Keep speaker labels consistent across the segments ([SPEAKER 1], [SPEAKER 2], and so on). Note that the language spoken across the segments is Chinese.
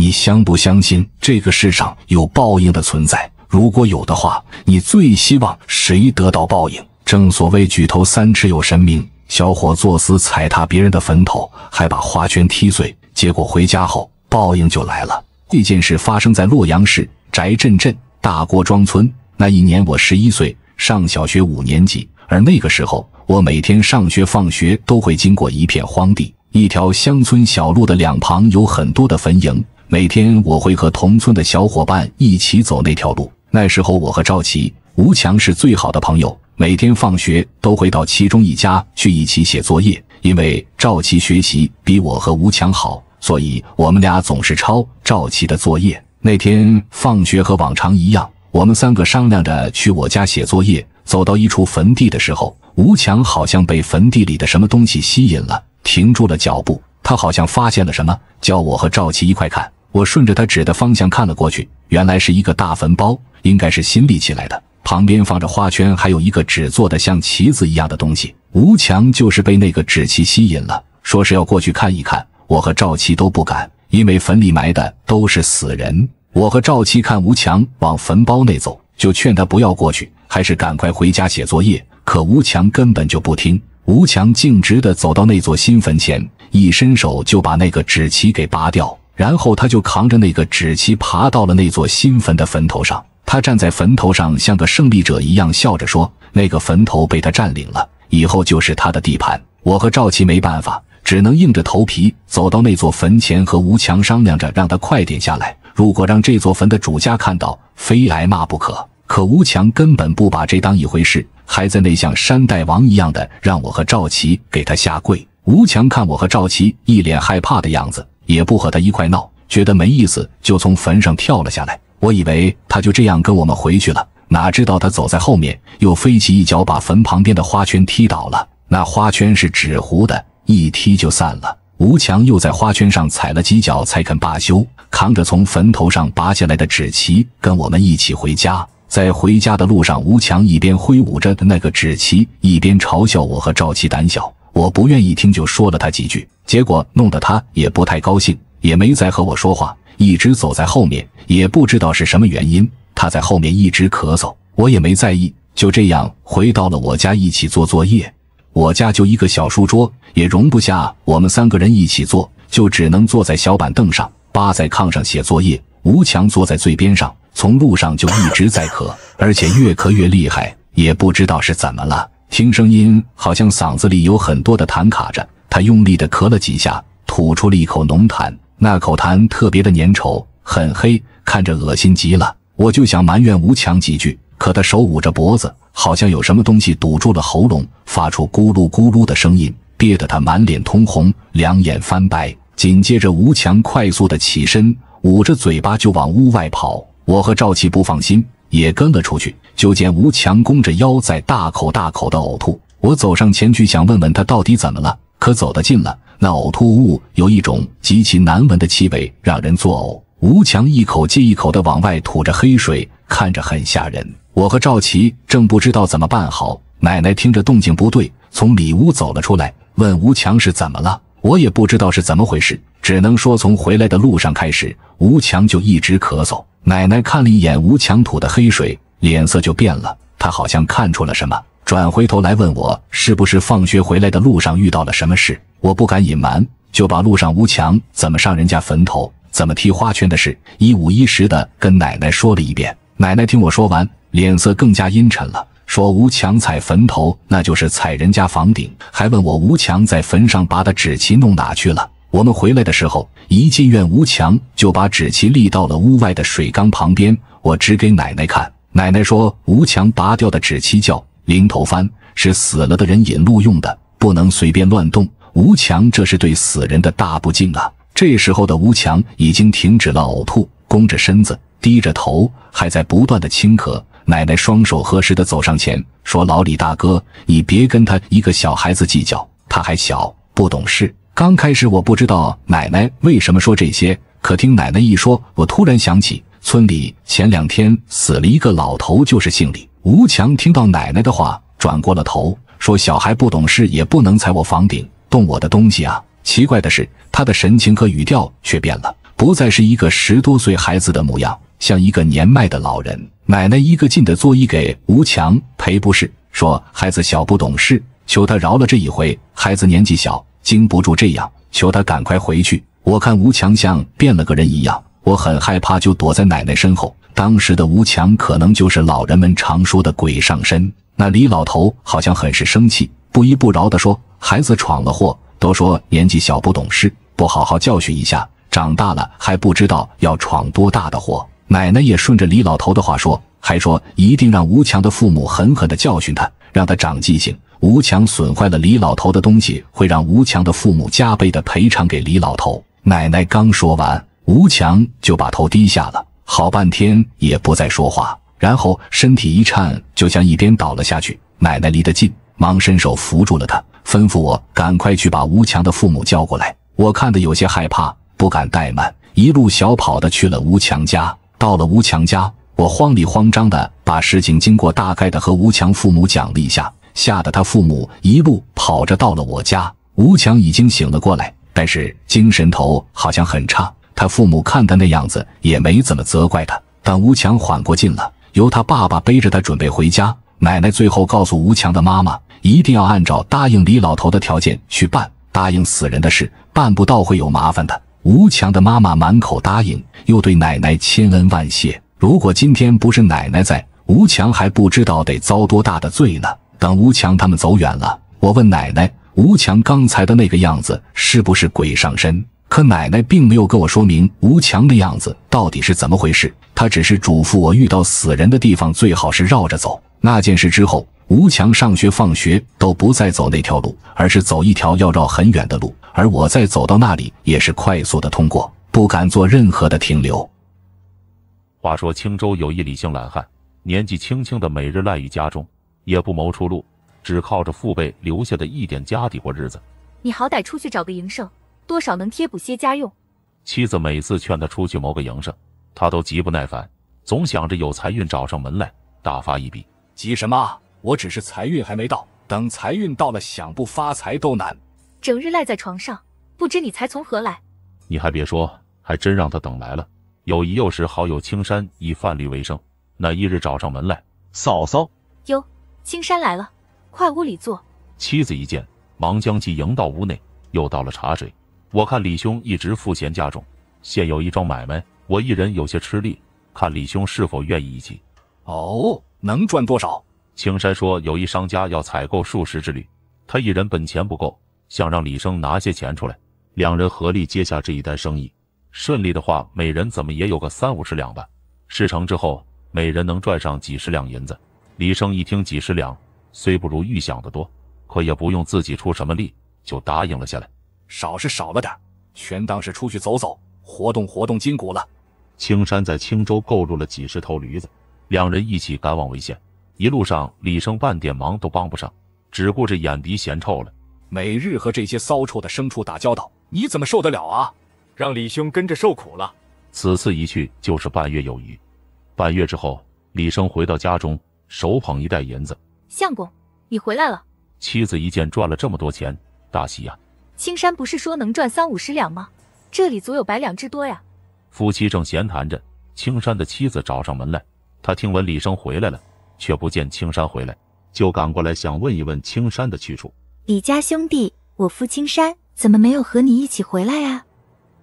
[SPEAKER 1] 你相不相信这个世上有报应的存在？如果有的话，你最希望谁得到报应？正所谓举头三尺有神明。小伙作死踩踏别人的坟头，还把花圈踢碎，结果回家后报应就来了。这件事发生在洛阳市翟镇镇大郭庄村。那一年我十一岁，上小学五年级。而那个时候，我每天上学放学都会经过一片荒地，一条乡村小路的两旁有很多的坟茔。每天我会和同村的小伙伴一起走那条路。那时候我和赵琪、吴强是最好的朋友，每天放学都会到其中一家去一起写作业。因为赵琪学习比我和吴强好，所以我们俩总是抄赵琪的作业。那天放学和往常一样，我们三个商量着去我家写作业。走到一处坟地的时候，吴强好像被坟地里的什么东西吸引了，停住了脚步。他好像发现了什么，叫我和赵琪一块看。我顺着他指的方向看了过去，原来是一个大坟包，应该是新立起来的。旁边放着花圈，还有一个纸做的像旗子一样的东西。吴强就是被那个纸旗吸引了，说是要过去看一看。我和赵七都不敢，因为坟里埋的都是死人。我和赵七看吴强往坟包内走，就劝他不要过去，还是赶快回家写作业。可吴强根本就不听。吴强径直的走到那座新坟前，一伸手就把那个纸旗给拔掉。然后他就扛着那个纸旗爬到了那座新坟的坟头上。他站在坟头上，像个胜利者一样笑着说：“那个坟头被他占领了，以后就是他的地盘。”我和赵琦没办法，只能硬着头皮走到那座坟前，和吴强商量着让他快点下来。如果让这座坟的主家看到，非挨骂不可。可吴强根本不把这当一回事，还在那像山大王一样的让我和赵琦给他下跪。吴强看我和赵琦一脸害怕的样子。也不和他一块闹，觉得没意思，就从坟上跳了下来。我以为他就这样跟我们回去了，哪知道他走在后面，又飞起一脚把坟旁边的花圈踢倒了。那花圈是纸糊的，一踢就散了。吴强又在花圈上踩了几脚才肯罢休，扛着从坟头上拔下来的纸旗，跟我们一起回家。在回家的路上，吴强一边挥舞着那个纸旗，一边嘲笑我和赵琪胆小。我不愿意听，就说了他几句，结果弄得他也不太高兴，也没再和我说话，一直走在后面，也不知道是什么原因。他在后面一直咳嗽，我也没在意，就这样回到了我家一起做作业。我家就一个小书桌，也容不下我们三个人一起坐，就只能坐在小板凳上，扒在炕上写作业。吴强坐在最边上，从路上就一直在咳，而且越咳越厉害，也不知道是怎么了。听声音，好像嗓子里有很多的痰卡着。他用力地咳了几下，吐出了一口浓痰。那口痰特别的粘稠，很黑，看着恶心极了。我就想埋怨吴强几句，可他手捂着脖子，好像有什么东西堵住了喉咙，发出咕噜咕噜的声音，憋得他满脸通红，两眼翻白。紧接着，吴强快速地起身，捂着嘴巴就往屋外跑。我和赵琪不放心，也跟了出去。就见吴强弓着腰在大口大口的呕吐，我走上前去想问问他到底怎么了，可走得近了，那呕吐物有一种极其难闻的气味，让人作呕。吴强一口接一口的往外吐着黑水，看着很吓人。我和赵琪正不知道怎么办好，奶奶听着动静不对，从里屋走了出来，问吴强是怎么了。我也不知道是怎么回事，只能说从回来的路上开始，吴强就一直咳嗽。奶奶看了一眼吴强吐的黑水。脸色就变了，他好像看出了什么，转回头来问我：“是不是放学回来的路上遇到了什么事？”我不敢隐瞒，就把路上吴强怎么上人家坟头、怎么踢花圈的事一五一十的跟奶奶说了一遍。奶奶听我说完，脸色更加阴沉了，说：“吴强踩坟头，那就是踩人家房顶。”还问我：“吴强在坟上拔的纸旗弄哪去了？”我们回来的时候，一进院，吴强就把纸旗立到了屋外的水缸旁边。我指给奶奶看。奶奶说：“吴强拔掉的纸旗叫零头幡，是死了的人引路用的，不能随便乱动。吴强，这是对死人的大不敬啊！”这时候的吴强已经停止了呕吐，弓着身子，低着头，还在不断的轻咳。奶奶双手合十的走上前，说：“老李大哥，你别跟他一个小孩子计较，他还小，不懂事。”刚开始我不知道奶奶为什么说这些，可听奶奶一说，我突然想起。村里前两天死了一个老头，就是姓李。吴强听到奶奶的话，转过了头，说：“小孩不懂事，也不能踩我房顶，动我的东西啊。”奇怪的是，他的神情和语调却变了，不再是一个十多岁孩子的模样，像一个年迈的老人。奶奶一个劲地作揖给吴强赔不是，说：“孩子小不懂事，求他饶了这一回。孩子年纪小，经不住这样，求他赶快回去。”我看吴强像变了个人一样。我很害怕，就躲在奶奶身后。当时的吴强可能就是老人们常说的鬼上身。那李老头好像很是生气，不依不饶地说：“孩子闯了祸，都说年纪小不懂事，不好好教训一下，长大了还不知道要闯多大的祸。”奶奶也顺着李老头的话说，还说一定让吴强的父母狠狠地教训他，让他长记性。吴强损坏了李老头的东西，会让吴强的父母加倍的赔偿给李老头。奶奶刚说完。吴强就把头低下了，好半天也不再说话，然后身体一颤，就向一边倒了下去。奶奶离得近，忙伸手扶住了他，吩咐我赶快去把吴强的父母叫过来。我看得有些害怕，不敢怠慢，一路小跑的去了吴强家。到了吴强家，我慌里慌张的把事情经过大概的和吴强父母讲了一下，吓得他父母一路跑着到了我家。吴强已经醒了过来，但是精神头好像很差。他父母看他那样子，也没怎么责怪他。但吴强缓过劲了，由他爸爸背着他准备回家。奶奶最后告诉吴强的妈妈，一定要按照答应李老头的条件去办，答应死人的事办不到会有麻烦的。吴强的妈妈满口答应，又对奶奶千恩万谢。如果今天不是奶奶在，吴强还不知道得遭多大的罪呢。等吴强他们走远了，我问奶奶：“吴强刚才的那个样子是不是鬼上身？”可奶奶并没有跟我说明吴强的样子到底是怎么回事，她只是嘱咐我遇到死人的地方最好是绕着走。那件事之后，吴强上学放学都不再走那条路，而是走一条要绕很远的路。而我再走到那里也是快速的通过，不敢做任何的停
[SPEAKER 2] 留。话说青州有一李姓懒汉，年纪轻轻的每日赖于家中，也不谋出路，只靠着父辈留下的一点家底过日子。
[SPEAKER 3] 你好歹出去找个营生。多少能贴补些家用？
[SPEAKER 2] 妻子每次劝他出去谋个营生，他都极不耐烦，总想着有财运找上门来，大发一笔。急什么？我只是财运还没到，等财运到了，想不发财都难。
[SPEAKER 3] 整日赖在床上，不知你财从何来？
[SPEAKER 2] 你还别说，还真让他等来了。有一幼时好友青山，以贩驴为生，那一日找上门来，嫂嫂，
[SPEAKER 3] 哟，青山来了，快屋里坐。
[SPEAKER 2] 妻子一见，忙将其迎到屋内，又倒了茶水。我看李兄一直赋闲家中，现有一桩买卖，我一人有些吃力，看李兄是否愿意一起。哦，能赚多少？青山说，有一商家要采购数十只驴，他一人本钱不够，想让李生拿些钱出来，两人合力接下这一单生意。顺利的话，每人怎么也有个三五十两吧。事成之后，每人能赚上几十两银子。李生一听几十两，虽不如预想的多，可也不用自己出什么力，就答应了下来。少是少了点，全当是出去走走，活动活动筋骨了。青山在青州购入了几十头驴子，两人一起赶往潍县。一路上，李生半点忙都帮不上，只顾着眼鼻嫌臭了。每日和这些骚臭的牲畜打交道，你怎么受得了啊？让李兄跟着受苦了。此次一去就是半月有余，半月之后，李生回到家中，手捧一袋银子：“
[SPEAKER 3] 相公，你回来了。”
[SPEAKER 2] 妻子一见赚了这么多钱，大喜呀。
[SPEAKER 3] 青山不是说能赚三五十两吗？这里足有百两之多呀！
[SPEAKER 2] 夫妻正闲谈着，青山的妻子找上门来。他听闻李生回来了，却不见青山回来，就赶过来想问一问青山的去处。
[SPEAKER 3] 李家兄弟，我夫青山怎么没有和你一起回来呀？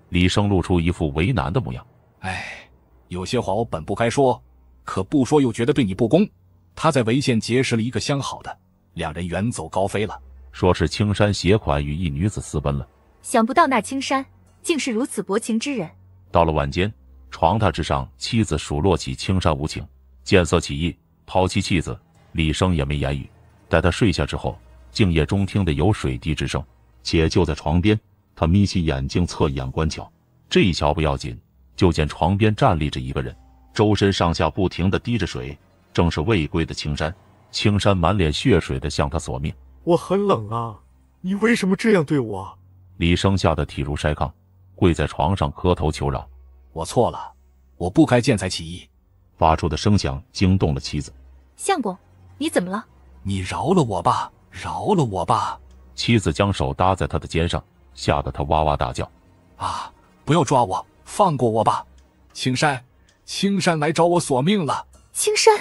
[SPEAKER 2] 李生露出一副为难的模样。哎，有些话我本不该说，可不说又觉得对你不公。他在潍县结识了一个相好的，两人远走高飞了。说是青山携款与一女子私奔了，
[SPEAKER 3] 想不到那青山竟是如此薄情之人。
[SPEAKER 2] 到了晚间，床榻之上，妻子数落起青山无情，见色起意，抛妻弃子。李生也没言语，待他睡下之后，静夜中听得有水滴之声，且就在床边。他眯起眼睛，侧眼观瞧，这一瞧不要紧，就见床边站立着一个人，周身上下不停地滴着水，正是未归的青山。青山满脸血水地向他索命。
[SPEAKER 4] 我很冷啊！你为什么这样
[SPEAKER 3] 对我？
[SPEAKER 2] 李生吓得体如筛糠，跪在床上磕头求饶：“我错了，我不该见财起意。”发出的声响惊动了妻子：“
[SPEAKER 3] 相公，你怎么了？”“
[SPEAKER 2] 你饶了我吧，饶了我吧！”妻子将手搭在他的肩上，吓得他哇哇大叫：“啊！不要抓我，放过我吧！青山，青山来找我索命了！”青山。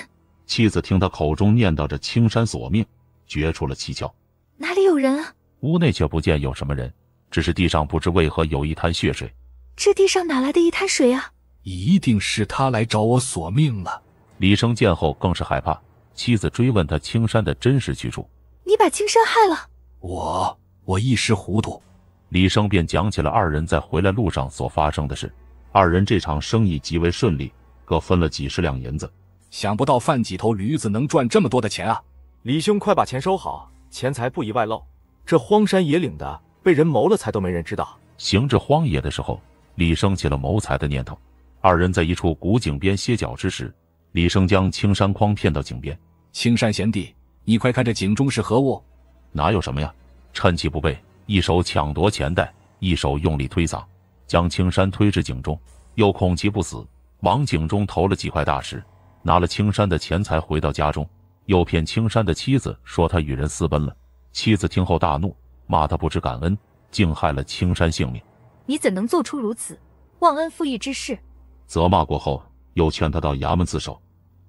[SPEAKER 2] 妻子听他口中念叨着“青山索命”。觉出了蹊跷，
[SPEAKER 3] 哪里有人啊？
[SPEAKER 2] 屋内却不见有什么人，只是地上不知为何有一滩血水。
[SPEAKER 3] 这地上哪来的一滩水啊？
[SPEAKER 2] 一定是他来找我索命了。李生见后更是害怕，妻子追问他青山的真实去处。
[SPEAKER 3] 你把青山害了？
[SPEAKER 2] 我我一时糊涂。李生便讲起了二人在回来路上所发生的事。二人这场
[SPEAKER 4] 生意极为顺利，各分了几十两银子。想不到贩几头驴子能赚这么多的钱啊！李兄，快把钱收好，钱财不宜外露。这荒山野岭的，被人谋了财都没人知道。行至荒野的时候，李生起了谋财的
[SPEAKER 2] 念头。二人在一处古井边歇脚之时，李生将青山诓骗到井边。青山贤弟，你快看这井中是何物？哪有什么呀！趁其不备，一手抢夺钱袋，一手用力推搡，将青山推至井中。又恐其不死，往井中投了几块大石。拿了青山的钱财，回到家中。又骗青山的妻子说他与人私奔了。妻子听后大怒，骂他不知感恩，竟害了青山性命。
[SPEAKER 3] 你怎能做出如此忘恩负义之事？
[SPEAKER 2] 责骂过后，又劝他到衙门自首。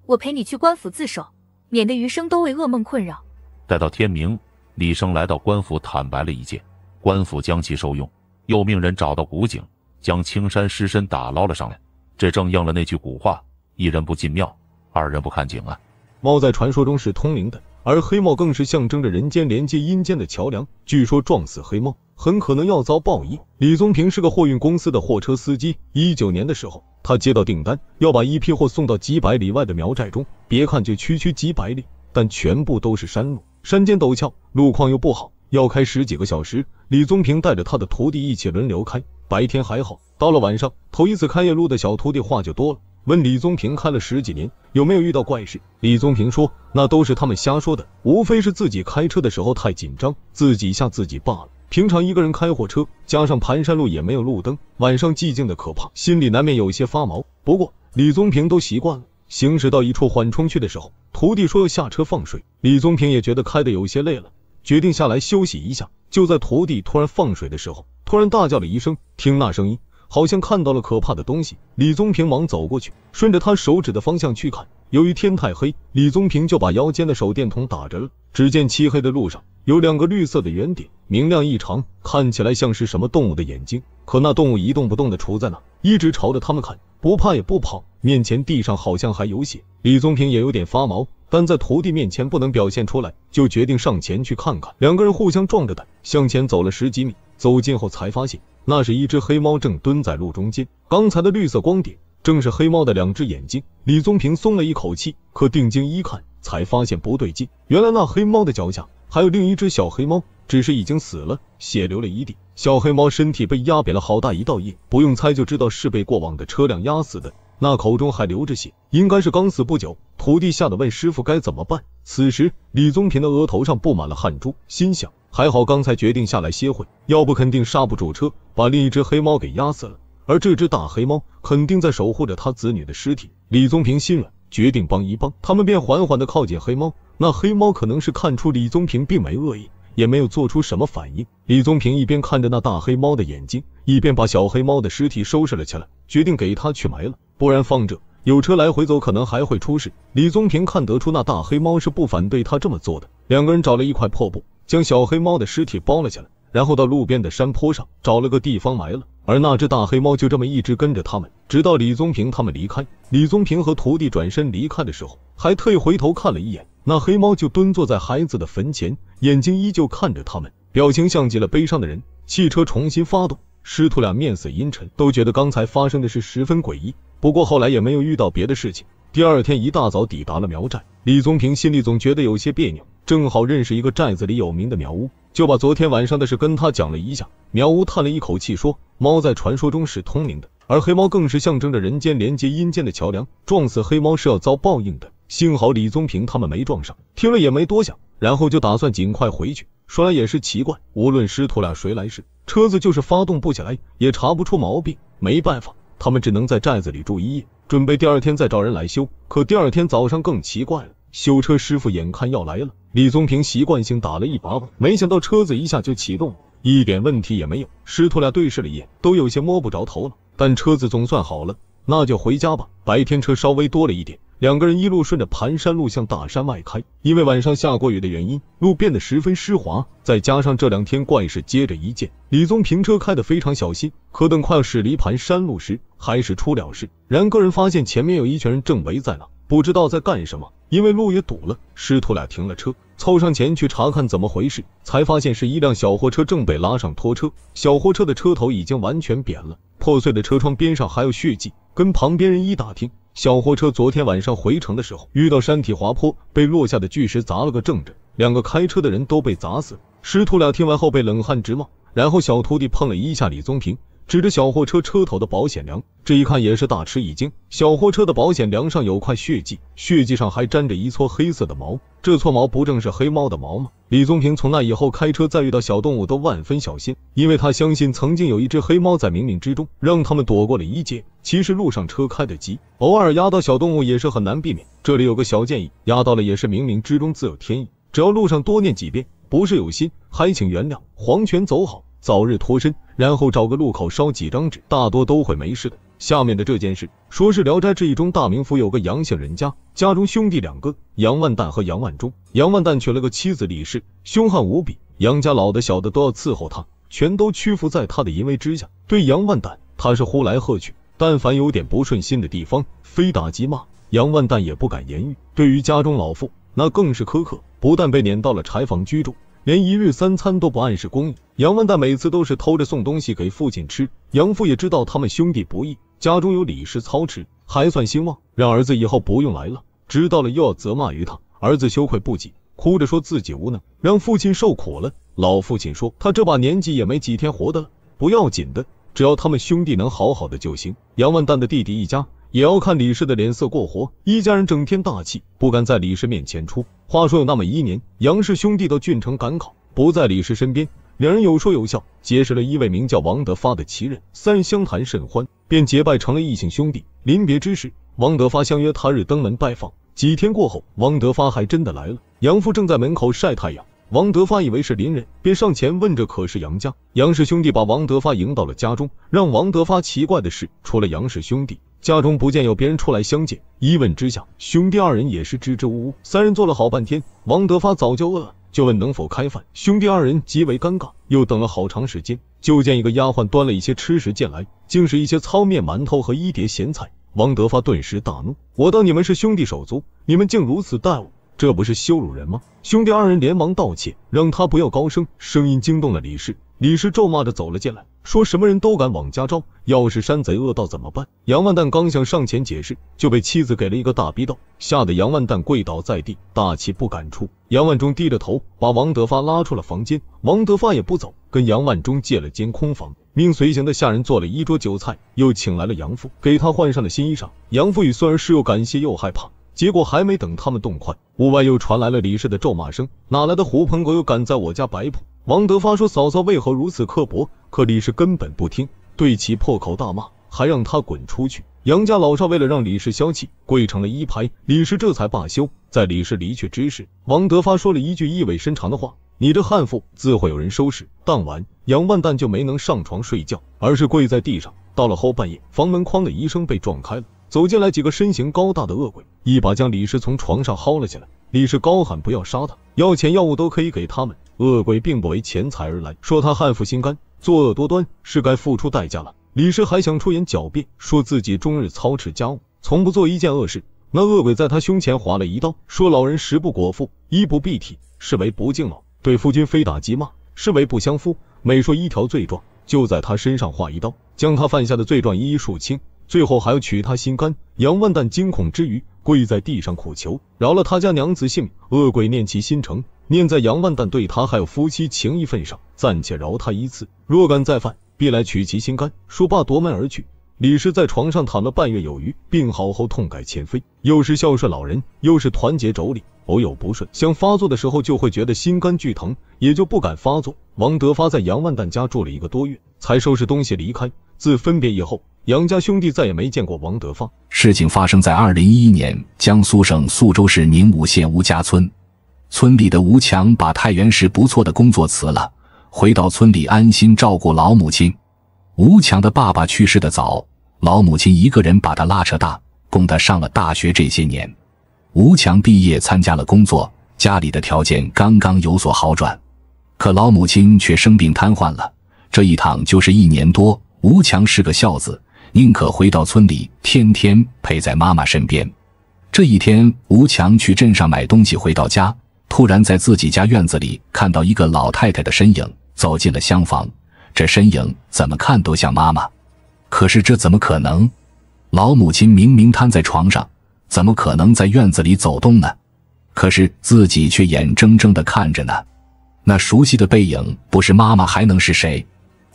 [SPEAKER 3] 我陪你去官府自首，免得余生都为噩梦困扰。
[SPEAKER 2] 待到天明，李生来到官府，坦白了一切。官府将其收用，又命人找到古井，将青山尸身打捞了上来。这正应了那句古话：一人不进庙，二人不看井啊。
[SPEAKER 4] 猫在传说中是通灵的，而黑猫更是象征着人间连接阴间的桥梁。据说撞死黑猫，很可能要遭报应。李宗平是个货运公司的货车司机。一九年的时候，他接到订单，要把一批货送到几百里外的苗寨中。别看就区区几百里，但全部都是山路，山间陡峭，路况又不好，要开十几个小时。李宗平带着他的徒弟一起轮流开，白天还好，到了晚上，头一次开夜路的小徒弟话就多了。问李宗平开了十几年有没有遇到怪事？李宗平说，那都是他们瞎说的，无非是自己开车的时候太紧张，自己吓自己罢了。平常一个人开货车，加上盘山路也没有路灯，晚上寂静的可怕，心里难免有些发毛。不过李宗平都习惯了。行驶到一处缓冲区的时候，徒弟说要下车放水，李宗平也觉得开的有些累了，决定下来休息一下。就在徒弟突然放水的时候，突然大叫了一声，听那声音。好像看到了可怕的东西，李宗平忙走过去，顺着他手指的方向去看。由于天太黑，李宗平就把腰间的手电筒打着了。只见漆黑的路上有两个绿色的圆点，明亮异常，看起来像是什么动物的眼睛。可那动物一动不动的杵在那，一直朝着他们看，不怕也不跑。面前地上好像还有血，李宗平也有点发毛，但在徒弟面前不能表现出来，就决定上前去看看。两个人互相壮着胆向前走了十几米，走近后才发现。那是一只黑猫，正蹲在路中间。刚才的绿色光点正是黑猫的两只眼睛。李宗平松了一口气，可定睛一看，才发现不对劲。原来那黑猫的脚下还有另一只小黑猫，只是已经死了，血流了一地。小黑猫身体被压扁了好大一道印，不用猜就知道是被过往的车辆压死的。那口中还流着血，应该是刚死不久。徒弟吓得问师傅该怎么办。此时李宗平的额头上布满了汗珠，心想还好刚才决定下来歇会，要不肯定刹不住车，把另一只黑猫给压死了。而这只大黑猫肯定在守护着他子女的尸体。李宗平心软，决定帮一帮他们，便缓缓地靠近黑猫。那黑猫可能是看出李宗平并没恶意，也没有做出什么反应。李宗平一边看着那大黑猫的眼睛，一边把小黑猫的尸体收拾了起来，决定给它去埋了。不然放着，有车来回走，可能还会出事。李宗平看得出那大黑猫是不反对他这么做的。两个人找了一块破布，将小黑猫的尸体包了起来，然后到路边的山坡上找了个地方埋了。而那只大黑猫就这么一直跟着他们，直到李宗平他们离开。李宗平和徒弟转身离开的时候，还特意回头看了一眼，那黑猫就蹲坐在孩子的坟前，眼睛依旧看着他们，表情像极了悲伤的人。汽车重新发动，师徒俩面色阴沉，都觉得刚才发生的事十分诡异。不过后来也没有遇到别的事情。第二天一大早抵达了苗寨，李宗平心里总觉得有些别扭。正好认识一个寨子里有名的苗屋，就把昨天晚上的事跟他讲了一下。苗屋叹了一口气说：“猫在传说中是通灵的，而黑猫更是象征着人间连接阴间的桥梁，撞死黑猫是要遭报应的。幸好李宗平他们没撞上。”听了也没多想，然后就打算尽快回去。说来也是奇怪，无论师徒俩谁来时，车子就是发动不起来，也查不出毛病。没办法。他们只能在寨子里住一夜，准备第二天再找人来修。可第二天早上更奇怪了，修车师傅眼看要来了，李宗平习惯性打了一把火，没想到车子一下就启动了，一点问题也没有。师徒俩对视了一眼，都有些摸不着头脑，但车子总算好了。那就回家吧。白天车稍微多了一点，两个人一路顺着盘山路向大山外开。因为晚上下过雨的原因，路变得十分湿滑，再加上这两天怪事接着一件，李宗平车开得非常小心。可等快要驶离盘山路时，还是出了事。然个人发现前面有一群人正围在那。不知道在干什么，因为路也堵了，师徒俩停了车，凑上前去查看怎么回事，才发现是一辆小货车正被拉上拖车，小货车的车头已经完全扁了，破碎的车窗边上还有血迹。跟旁边人一打听，小货车昨天晚上回城的时候遇到山体滑坡，被落下的巨石砸了个正着，两个开车的人都被砸死了。师徒俩听完后被冷汗直冒，然后小徒弟碰了一下李宗平。指着小货车车头的保险梁，这一看也是大吃一惊，小货车的保险梁上有块血迹，血迹上还沾着一撮黑色的毛，这撮毛不正是黑猫的毛吗？李宗平从那以后开车再遇到小动物都万分小心，因为他相信曾经有一只黑猫在冥冥之中让他们躲过了一劫。其实路上车开的急，偶尔压到小动物也是很难避免。这里有个小建议，压到了也是冥冥之中自有天意，只要路上多念几遍，不是有心还请原谅，黄泉走好。早日脱身，然后找个路口烧几张纸，大多都会没事的。下面的这件事，说是《聊斋志异》中大名府有个杨姓人家，家中兄弟两个，杨万旦和杨万忠。杨万旦娶了个妻子李氏，凶悍无比，杨家老的小的都要伺候他，全都屈服在他的淫威之下。对杨万旦，他是呼来喝去，但凡有点不顺心的地方，非打即骂。杨万旦也不敢言语，对于家中老妇，那更是苛刻，不但被撵到了柴房居住。连一日三餐都不按时供应，杨万旦每次都是偷着送东西给父亲吃。杨父也知道他们兄弟不易，家中有李氏操持，还算兴旺，让儿子以后不用来了。知道了又要责骂于他，儿子羞愧不已，哭着说自己无能，让父亲受苦了。老父亲说他这把年纪也没几天活的了，不要紧的，只要他们兄弟能好好的就行。杨万旦的弟弟一家。也要看李氏的脸色过活，一家人整天大气，不敢在李氏面前出。话说有那么一年，杨氏兄弟到郡城赶考，不在李氏身边，两人有说有笑，结识了一位名叫王德发的奇人，三人相谈甚欢，便结拜成了异姓兄弟。临别之时，王德发相约他日登门拜访。几天过后，王德发还真的来了。杨父正在门口晒太阳，王德发以为是邻人，便上前问着：“可是杨家？”杨氏兄弟把王德发迎到了家中。让王德发奇怪的是，除了杨氏兄弟。家中不见有别人出来相见，一问之下，兄弟二人也是支支吾吾。三人坐了好半天，王德发早就饿了，就问能否开饭。兄弟二人极为尴尬，又等了好长时间，就见一个丫鬟端了一些吃食进来，竟是一些糙面馒头和一碟咸菜。王德发顿时大怒，我当你们是兄弟手足，你们竟如此待我，这不是羞辱人吗？兄弟二人连忙道歉，让他不要高声，声音惊动了李氏，李氏咒骂着走了进来。说什么人都敢往家招，要是山贼恶盗怎么办？杨万旦刚想上前解释，就被妻子给了一个大逼刀，吓得杨万旦跪倒在地，大气不敢出。杨万忠低着头把王德发拉出了房间，王德发也不走，跟杨万忠借了间空房，命随行的下人做了一桌酒菜，又请来了杨父，给他换上了新衣裳。杨父与孙儿是又感谢又害怕，结果还没等他们动筷，屋外又传来了李氏的咒骂声：哪来的狐朋狗友敢在我家摆谱？王德发说：嫂嫂为何如此刻薄？可李氏根本不听，对其破口大骂，还让他滚出去。杨家老少为了让李氏消气，跪成了一排，李氏这才罢休。在李氏离去之时，王德发说了一句意味深长的话：“你这悍妇，自会有人收拾。”当晚，杨万蛋就没能上床睡觉，而是跪在地上。到了后半夜，房门哐的一声被撞开了，走进来几个身形高大的恶鬼，一把将李氏从床上薅了起来。李氏高喊：“不要杀他，要钱要物都可以给他们。”恶鬼并不为钱财而来，说他悍妇心肝。作恶多端是该付出代价了。李氏还想出言狡辩，说自己终日操持家务，从不做一件恶事。那恶鬼在他胸前划了一刀，说老人食不果腹，衣不蔽体，视为不敬老；对夫君非打即骂，视为不相夫。每说一条罪状，就在他身上划一刀，将他犯下的罪状一一数清。最后还要取他心肝。杨万旦惊恐之余，跪在地上苦求饶了他家娘子性命。恶鬼念其心诚。念在杨万旦对他还有夫妻情谊份上，暂且饶他一次。若敢再犯，必来取其心肝。说罢，夺门而去。李氏在床上躺了半月有余，病好后痛改前非，又是孝顺老人，又是团结妯娌。偶有不顺想发作的时候，就会觉得心肝剧疼，也就不敢发作。王德发在杨万旦家住了一个多月，才收拾东西离开。自分别以后，杨家兄弟再也没见过王德发。
[SPEAKER 1] 事情发生在二零一一年，江苏省苏州市宁武县吴家村。村里的吴强把太原市不错的工作辞了，回到村里安心照顾老母亲。吴强的爸爸去世的早，老母亲一个人把他拉扯大，供他上了大学。这些年，吴强毕业参加了工作，家里的条件刚刚有所好转，可老母亲却生病瘫痪了，这一躺就是一年多。吴强是个孝子，宁可回到村里，天天陪在妈妈身边。这一天，吴强去镇上买东西，回到家。突然在自己家院子里看到一个老太太的身影走进了厢房，这身影怎么看都像妈妈，可是这怎么可能？老母亲明明瘫在床上，怎么可能在院子里走动呢？可是自己却眼睁睁地看着呢，那熟悉的背影不是妈妈还能是谁？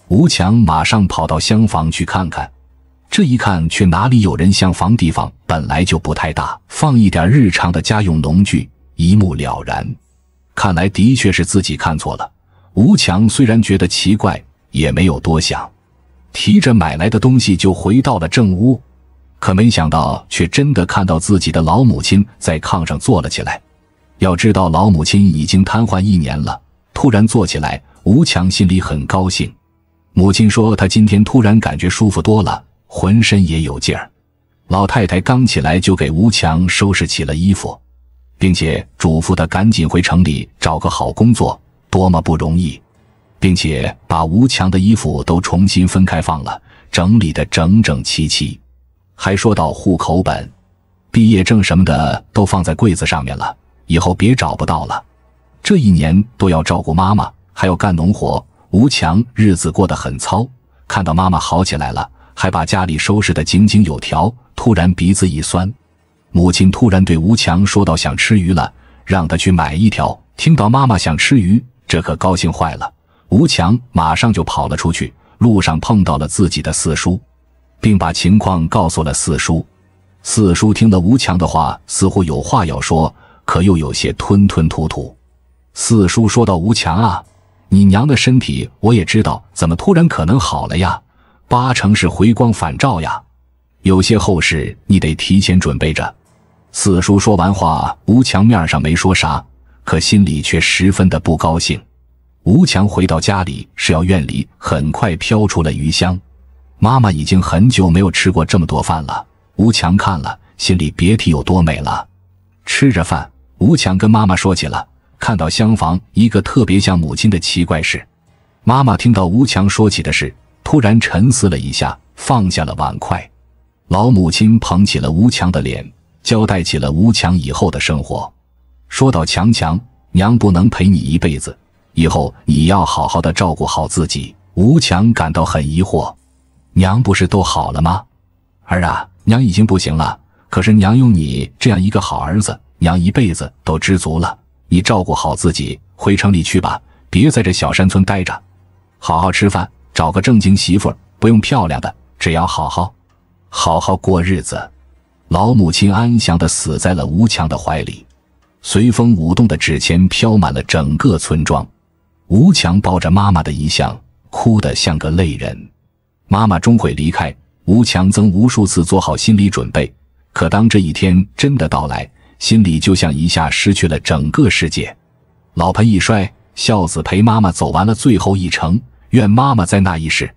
[SPEAKER 1] 吴强马上跑到厢房去看看，这一看却哪里有人？厢房地方本来就不太大，放一点日常的家用农具。一目了然，看来的确是自己看错了。吴强虽然觉得奇怪，也没有多想，提着买来的东西就回到了正屋。可没想到，却真的看到自己的老母亲在炕上坐了起来。要知道，老母亲已经瘫痪一年了，突然坐起来，吴强心里很高兴。母亲说：“她今天突然感觉舒服多了，浑身也有劲儿。”老太太刚起来就给吴强收拾起了衣服。并且嘱咐他赶紧回城里找个好工作，多么不容易！并且把吴强的衣服都重新分开放了，整理得整整齐齐，还说到户口本、毕业证什么的都放在柜子上面了，以后别找不到了。这一年都要照顾妈妈，还要干农活，吴强日子过得很糙。看到妈妈好起来了，还把家里收拾得井井有条，突然鼻子一酸。母亲突然对吴强说道：“想吃鱼了，让他去买一条。”听到妈妈想吃鱼，这可高兴坏了。吴强马上就跑了出去，路上碰到了自己的四叔，并把情况告诉了四叔。四叔听了吴强的话，似乎有话要说，可又有些吞吞吐吐。四叔说道：“吴强啊，你娘的身体我也知道，怎么突然可能好了呀？八成是回光返照呀。有些后事你得提前准备着。”四叔说完话，吴强面上没说啥，可心里却十分的不高兴。吴强回到家里，是要院里很快飘出了鱼香。妈妈已经很久没有吃过这么多饭了。吴强看了，心里别提有多美了。吃着饭，吴强跟妈妈说起了看到厢房一个特别像母亲的奇怪事。妈妈听到吴强说起的事，突然沉思了一下，放下了碗筷。老母亲捧起了吴强的脸。交代起了吴强以后的生活，说到强强，娘不能陪你一辈子，以后你要好好的照顾好自己。吴强感到很疑惑，娘不是都好了吗？儿啊，娘已经不行了，可是娘有你这样一个好儿子，娘一辈子都知足了。你照顾好自己，回城里去吧，别在这小山村待着，好好吃饭，找个正经媳妇，不用漂亮的，只要好好，好好过日子。老母亲安详的死在了吴强的怀里，随风舞动的纸钱飘满了整个村庄。吴强抱着妈妈的遗像，哭得像个泪人。妈妈终会离开。吴强曾无数次做好心理准备，可当这一天真的到来，心里就像一下失去了整个世界。老盆一摔，孝子陪妈妈走完了最后一程。愿妈妈在那一世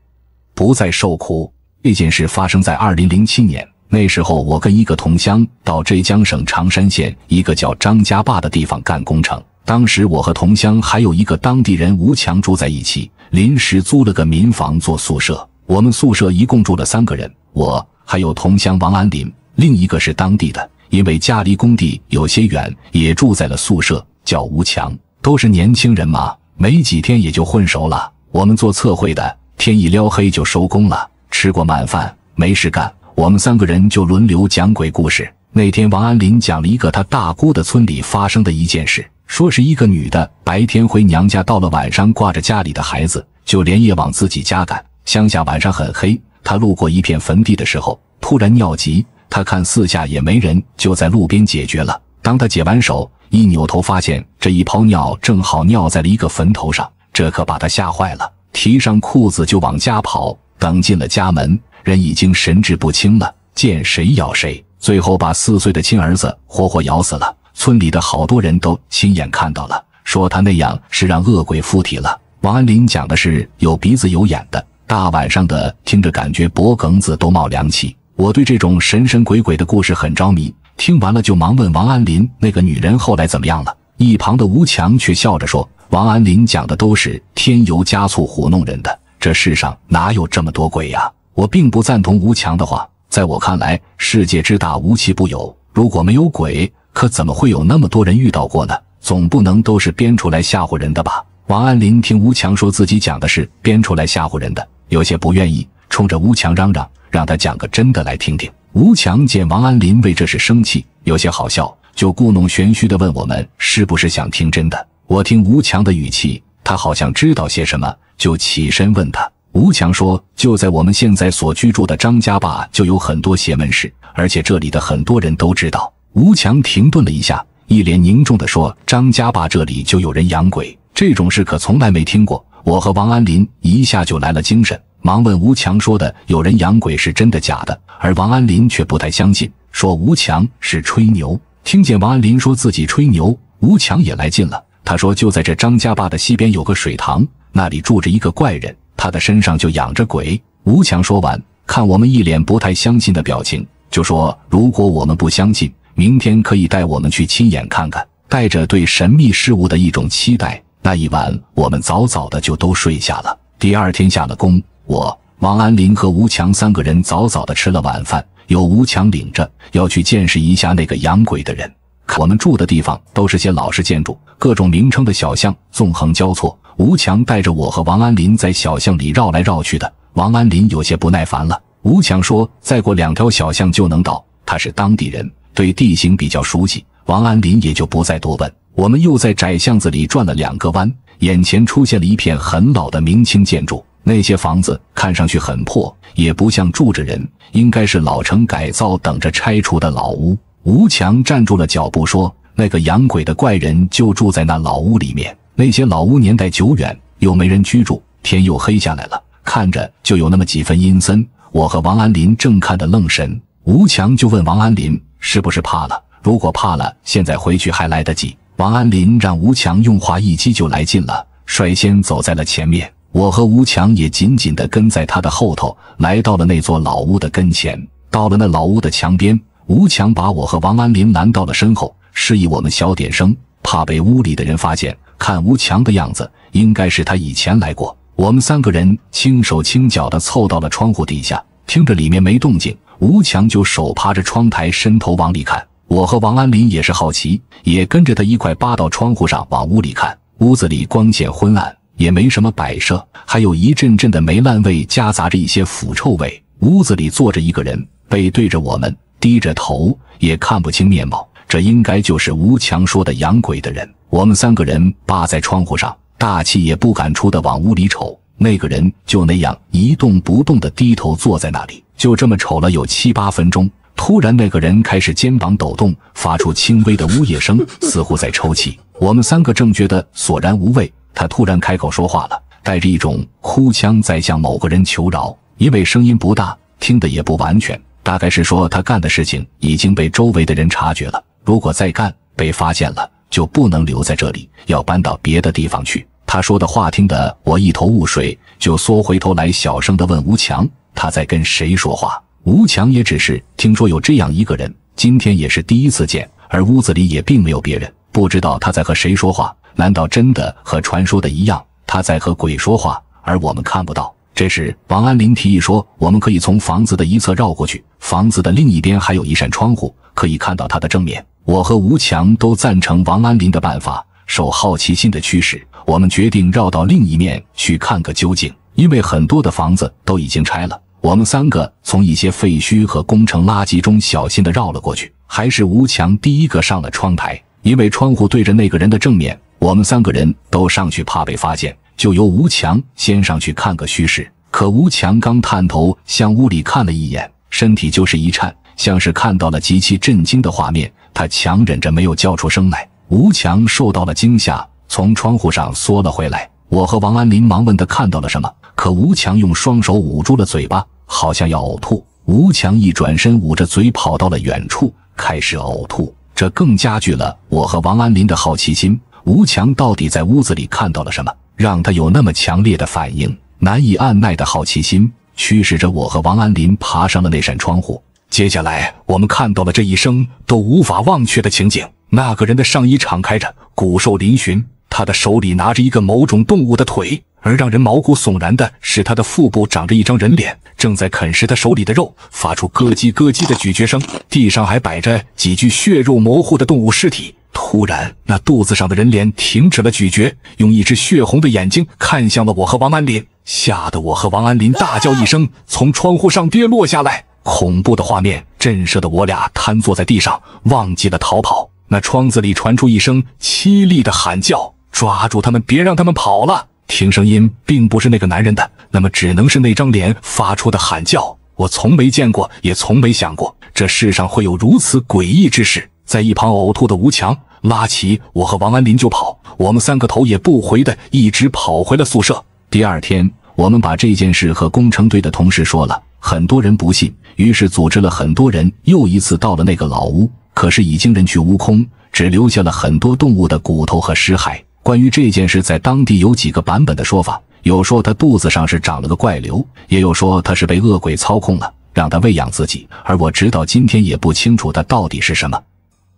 [SPEAKER 1] 不再受苦。这件事发生在二零零七年。那时候我跟一个同乡到浙江省常山县一个叫张家坝的地方干工程。当时我和同乡还有一个当地人吴强住在一起，临时租了个民房做宿舍。我们宿舍一共住了三个人，我还有同乡王安林，另一个是当地的，因为家离工地有些远，也住在了宿舍，叫吴强。都是年轻人嘛，没几天也就混熟了。我们做测绘的，天一撩黑就收工了，吃过晚饭没事干。我们三个人就轮流讲鬼故事。那天，王安林讲了一个他大姑的村里发生的一件事，说是一个女的白天回娘家，到了晚上挂着家里的孩子，就连夜往自己家赶。乡下晚上很黑，她路过一片坟地的时候，突然尿急。她看四下也没人，就在路边解决了。当她解完手，一扭头发现这一泡尿正好尿在了一个坟头上，这可把她吓坏了，提上裤子就往家跑。等进了家门。人已经神志不清了，见谁咬谁，最后把四岁的亲儿子活活咬死了。村里的好多人都亲眼看到了，说他那样是让恶鬼附体了。王安林讲的是有鼻子有眼的，大晚上的听着感觉脖梗子都冒凉气。我对这种神神鬼鬼的故事很着迷，听完了就忙问王安林那个女人后来怎么样了。一旁的吴强却笑着说：“王安林讲的都是添油加醋糊弄人的，这世上哪有这么多鬼呀？”我并不赞同吴强的话，在我看来，世界之大，无奇不有。如果没有鬼，可怎么会有那么多人遇到过呢？总不能都是编出来吓唬人的吧？王安林听吴强说自己讲的是编出来吓唬人的，有些不愿意，冲着吴强嚷嚷，让他讲个真的来听听。吴强见王安林为这事生气，有些好笑，就故弄玄虚地问我们是不是想听真的？我听吴强的语气，他好像知道些什么，就起身问他。吴强说：“就在我们现在所居住的张家坝，就有很多邪门事，而且这里的很多人都知道。”吴强停顿了一下，一脸凝重地说：“张家坝这里就有人养鬼，这种事可从来没听过。”我和王安林一下就来了精神，忙问吴强说的有人养鬼是真的假的？而王安林却不太相信，说吴强是吹牛。听见王安林说自己吹牛，吴强也来劲了，他说：“就在这张家坝的西边有个水塘，那里住着一个怪人。”他的身上就养着鬼。吴强说完，看我们一脸不太相信的表情，就说：“如果我们不相信，明天可以带我们去亲眼看看。”带着对神秘事物的一种期待，那一晚我们早早的就都睡下了。第二天下了工，我、王安林和吴强三个人早早的吃了晚饭，由吴强领着要去见识一下那个养鬼的人。我们住的地方都是些老式建筑，各种名称的小巷纵横交错。吴强带着我和王安林在小巷里绕来绕去的，王安林有些不耐烦了。吴强说：“再过两条小巷就能到。”他是当地人，对地形比较熟悉。王安林也就不再多问。我们又在窄巷子里转了两个弯，眼前出现了一片很老的明清建筑。那些房子看上去很破，也不像住着人，应该是老城改造等着拆除的老屋。吴强站住了脚步，说：“那个养鬼的怪人就住在那老屋里面。”那些老屋年代久远，又没人居住，天又黑下来了，看着就有那么几分阴森。我和王安林正看得愣神，吴强就问王安林：“是不是怕了？如果怕了，现在回去还来得及。”王安林让吴强用话一激就来劲了，率先走在了前面。我和吴强也紧紧地跟在他的后头，来到了那座老屋的跟前。到了那老屋的墙边，吴强把我和王安林拦到了身后，示意我们小点声，怕被屋里的人发现。看吴强的样子，应该是他以前来过。我们三个人轻手轻脚地凑到了窗户底下，听着里面没动静，吴强就手扒着窗台，伸头往里看。我和王安林也是好奇，也跟着他一块扒到窗户上往屋里看。屋子里光线昏暗，也没什么摆设，还有一阵阵的霉烂味夹杂着一些腐臭味。屋子里坐着一个人，背对着我们，低着头，也看不清面貌。这应该就是吴强说的养鬼的人。我们三个人扒在窗户上，大气也不敢出的往屋里瞅。那个人就那样一动不动的低头坐在那里，就这么瞅了有七八分钟。突然，那个人开始肩膀抖动，发出轻微的呜咽声，似乎在抽泣。我们三个正觉得索然无味，他突然开口说话了，带着一种哭腔在向某个人求饶。因为声音不大，听得也不完全，大概是说他干的事情已经被周围的人察觉了。如果再干被发现了，就不能留在这里，要搬到别的地方去。他说的话听得我一头雾水，就缩回头来，小声的问吴强，他在跟谁说话？吴强也只是听说有这样一个人，今天也是第一次见，而屋子里也并没有别人，不知道他在和谁说话。难道真的和传说的一样，他在和鬼说话，而我们看不到？这时，王安林提议说：“我们可以从房子的一侧绕过去，房子的另一边还有一扇窗户，可以看到它的正面。”我和吴强都赞成王安林的办法。受好奇心的驱使，我们决定绕到另一面去看个究竟。因为很多的房子都已经拆了，我们三个从一些废墟和工程垃圾中小心地绕了过去。还是吴强第一个上了窗台，因为窗户对着那个人的正面。我们三个人都上去，怕被发现。就由吴强先上去看个虚实。可吴强刚探头向屋里看了一眼，身体就是一颤，像是看到了极其震惊的画面。他强忍着没有叫出声来。吴强受到了惊吓，从窗户上缩了回来。我和王安林忙问他看到了什么，可吴强用双手捂住了嘴巴，好像要呕吐。吴强一转身，捂着嘴跑到了远处，开始呕吐。这更加剧了我和王安林的好奇心。吴强到底在屋子里看到了什么？让他有那么强烈的反应，难以按捺的好奇心驱使着我和王安林爬上了那扇窗户。接下来，我们看到了这一生都无法忘却的情景：那个人的上衣敞开着，骨瘦嶙峋，他的手里拿着一个某种动物的腿，而让人毛骨悚然的是，他的腹部长着一张人脸，正在啃食他手里的肉，发出咯叽咯叽的咀嚼声。地上还摆着几具血肉模糊的动物尸体。突然，那肚子上的人脸停止了咀嚼，用一只血红的眼睛看向了我和王安林，吓得我和王安林大叫一声，从窗户上跌落下来。恐怖的画面震慑的我俩瘫坐在地上，忘记了逃跑。那窗子里传出一声凄厉的喊叫：“抓住他们，别让他们跑了！”听声音，并不是那个男人的，那么只能是那张脸发出的喊叫。我从没见过，也从没想过，这世上会有如此诡异之事。在一旁呕吐的吴强拉起我和王安林就跑，我们三个头也不回的一直跑回了宿舍。第二天，我们把这件事和工程队的同事说了，很多人不信，于是组织了很多人又一次到了那个老屋，可是已经人去屋空，只留下了很多动物的骨头和尸骸。关于这件事，在当地有几个版本的说法，有说他肚子上是长了个怪瘤，也有说他是被恶鬼操控了，让他喂养自己，而我直到今天也不清楚他到底是什么。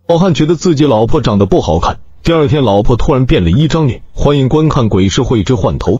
[SPEAKER 4] 老汉觉得自己老婆长得不好看。第二天，老婆突然变了一张脸。欢迎观看《鬼市会之换头》，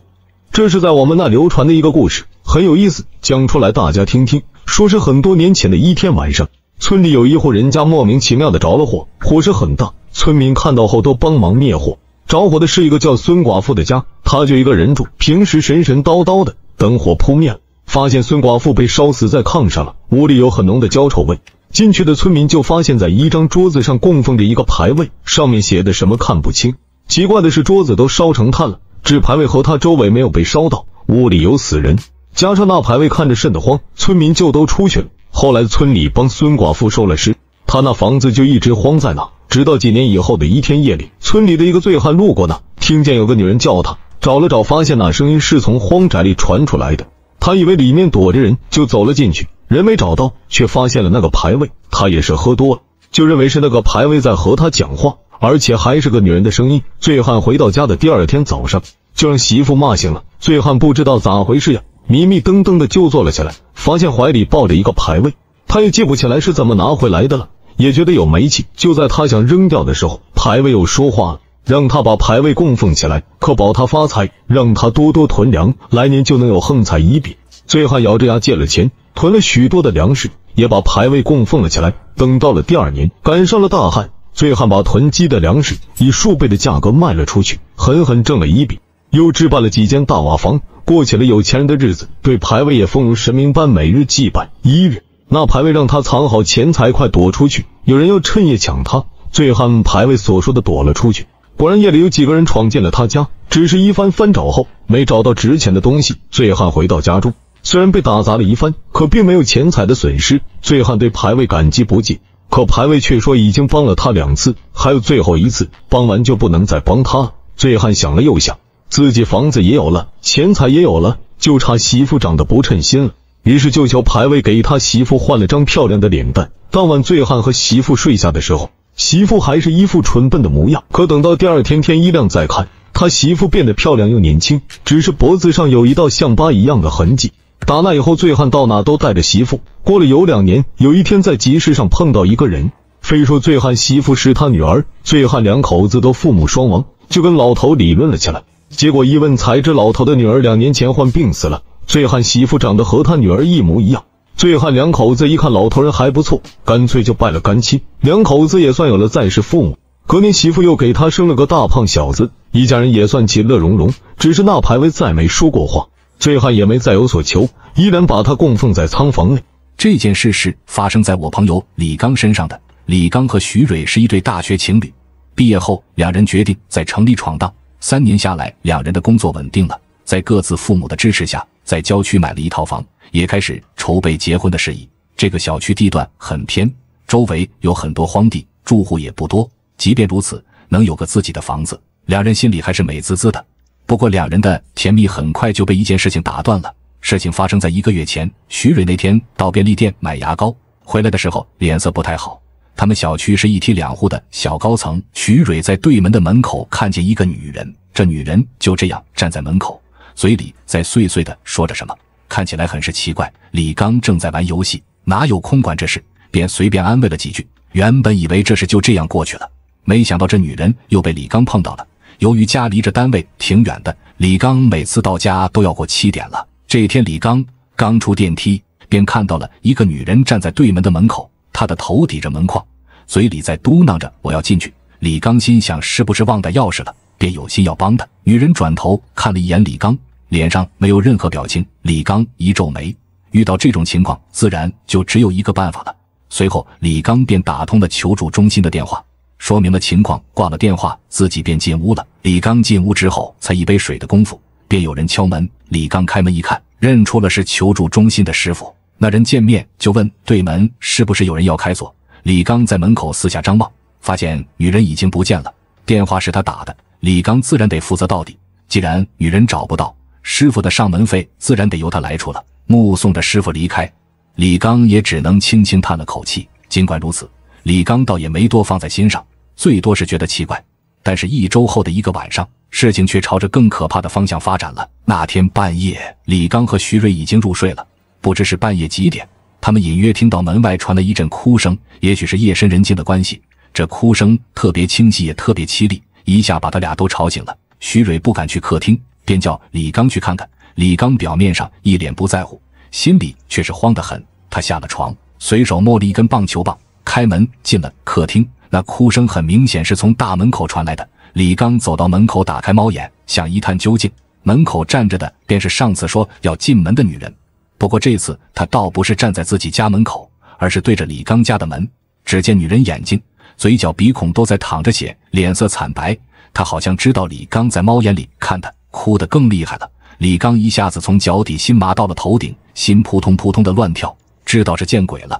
[SPEAKER 4] 这是在我们那流传的一个故事，很有意思，讲出来大家听听。说是很多年前的一天晚上，村里有一户人家莫名其妙的着了火，火势很大，村民看到后都帮忙灭火。着火的是一个叫孙寡妇的家，她就一个人住，平时神神叨叨的。等火扑灭了，发现孙寡妇被烧死在炕上了，屋里有很浓的焦臭味。进去的村民就发现，在一张桌子上供奉着一个牌位，上面写的什么看不清。奇怪的是，桌子都烧成炭了，只牌位和他周围没有被烧到。屋里有死人，加上那牌位看着瘆得慌，村民就都出去了。后来村里帮孙寡妇收了尸，她那房子就一直荒在那，直到几年以后的一天夜里，村里的一个醉汉路过那，听见有个女人叫他，找了找，发现那声音是从荒宅里传出来的。他以为里面躲着人，就走了进去。人没找到，却发现了那个牌位。他也是喝多了，就认为是那个牌位在和他讲话，而且还是个女人的声音。醉汉回到家的第二天早上，就让媳妇骂醒了。醉汉不知道咋回事呀，迷迷瞪瞪的就坐了起来，发现怀里抱着一个牌位，他也记不起来是怎么拿回来的了，也觉得有霉气。就在他想扔掉的时候，牌位又说话了，让他把牌位供奉起来，可保他发财，让他多多囤粮，来年就能有横财一笔。醉汉咬着牙借了钱。囤了许多的粮食，也把牌位供奉了起来。等到了第二年，赶上了大旱，醉汉把囤积的粮食以数倍的价格卖了出去，狠狠挣了一笔，又置办了几间大瓦房，过起了有钱人的日子。对牌位也奉如神明般每日祭拜。一日，那牌位让他藏好钱财，快躲出去。有人要趁夜抢他。醉汉牌位所说的躲了出去，果然夜里有几个人闯进了他家，只是一番翻找后，没找到值钱的东西。醉汉回到家中。虽然被打砸了一番，可并没有钱财的损失。醉汉对排位感激不尽，可排位却说已经帮了他两次，还有最后一次，帮完就不能再帮他。醉汉想了又想，自己房子也有了，钱财也有了，就差媳妇长得不称心了。于是就求排位给他媳妇换了张漂亮的脸蛋。当晚，醉汉和媳妇睡下的时候，媳妇还是一副蠢笨的模样。可等到第二天天一亮再看，他媳妇变得漂亮又年轻，只是脖子上有一道像疤一样的痕迹。打那以后，醉汉到哪都带着媳妇。过了有两年，有一天在集市上碰到一个人，非说醉汉媳妇是他女儿。醉汉两口子都父母双亡，就跟老头理论了起来。结果一问，才知老头的女儿两年前患病死了。醉汉媳妇长得和他女儿一模一样。醉汉两口子一看老头人还不错，干脆就拜了干亲。两口子也算有了再世父母。隔年媳妇又给他生了个大胖小子，一家人也算其乐融融。只是那牌位再没说过话。醉汉也没再有所求，依然把他供奉在仓房内。这件事是发生在我朋友李刚
[SPEAKER 1] 身上的。李刚和徐蕊是一对大学情侣，毕业后两人决定在城里闯荡。三年下来，两人的工作稳定了，在各自父母的支持下，在郊区买了一套房，也开始筹备结婚的事宜。这个小区地段很偏，周围有很多荒地，住户也不多。即便如此，能有个自己的房子，两人心里还是美滋滋的。不过，两人的甜蜜很快就被一件事情打断了。事情发生在一个月前，徐蕊那天到便利店买牙膏，回来的时候脸色不太好。他们小区是一梯两户的小高层，徐蕊在对门的门口看见一个女人，这女人就这样站在门口，嘴里在碎碎的说着什么，看起来很是奇怪。李刚正在玩游戏，哪有空管这事，便随便安慰了几句。原本以为这事就这样过去了，没想到这女人又被李刚碰到了。由于家离着单位挺远的，李刚每次到家都要过七点了。这天，李刚刚出电梯，便看到了一个女人站在对门的门口，她的头抵着门框，嘴里在嘟囔着“我要进去”。李刚心想，是不是忘带钥匙了？便有心要帮她。女人转头看了一眼李刚，脸上没有任何表情。李刚一皱眉，遇到这种情况，自然就只有一个办法了。随后，李刚便打通了求助中心的电话。说明了情况，挂了电话，自己便进屋了。李刚进屋之后，才一杯水的功夫，便有人敲门。李刚开门一看，认出了是求助中心的师傅。那人见面就问：“对门是不是有人要开锁？”李刚在门口四下张望，发现女人已经不见了。电话是他打的，李刚自然得负责到底。既然女人找不到，师傅的上门费自然得由他来出了。目送着师傅离开，李刚也只能轻轻叹了口气。尽管如此，李刚倒也没多放在心上。最多是觉得奇怪，但是，一周后的一个晚上，事情却朝着更可怕的方向发展了。那天半夜，李刚和徐蕊已经入睡了，不知是半夜几点，他们隐约听到门外传来一阵哭声。也许是夜深人静的关系，这哭声特别清晰，也特别凄厉，一下把他俩都吵醒了。徐蕊不敢去客厅，便叫李刚去看看。李刚表面上一脸不在乎，心里却是慌得很。他下了床，随手摸了一根棒球棒，开门进了客厅。那哭声很明显是从大门口传来的。李刚走到门口，打开猫眼，想一探究竟。门口站着的便是上次说要进门的女人，不过这次她倒不是站在自己家门口，而是对着李刚家的门。只见女人眼睛、嘴角、鼻孔都在淌着血，脸色惨白。她好像知道李刚在猫眼里看她，哭得更厉害了。李刚一下子从脚底心麻到了头顶，心扑通扑通的乱跳，知道是见鬼了。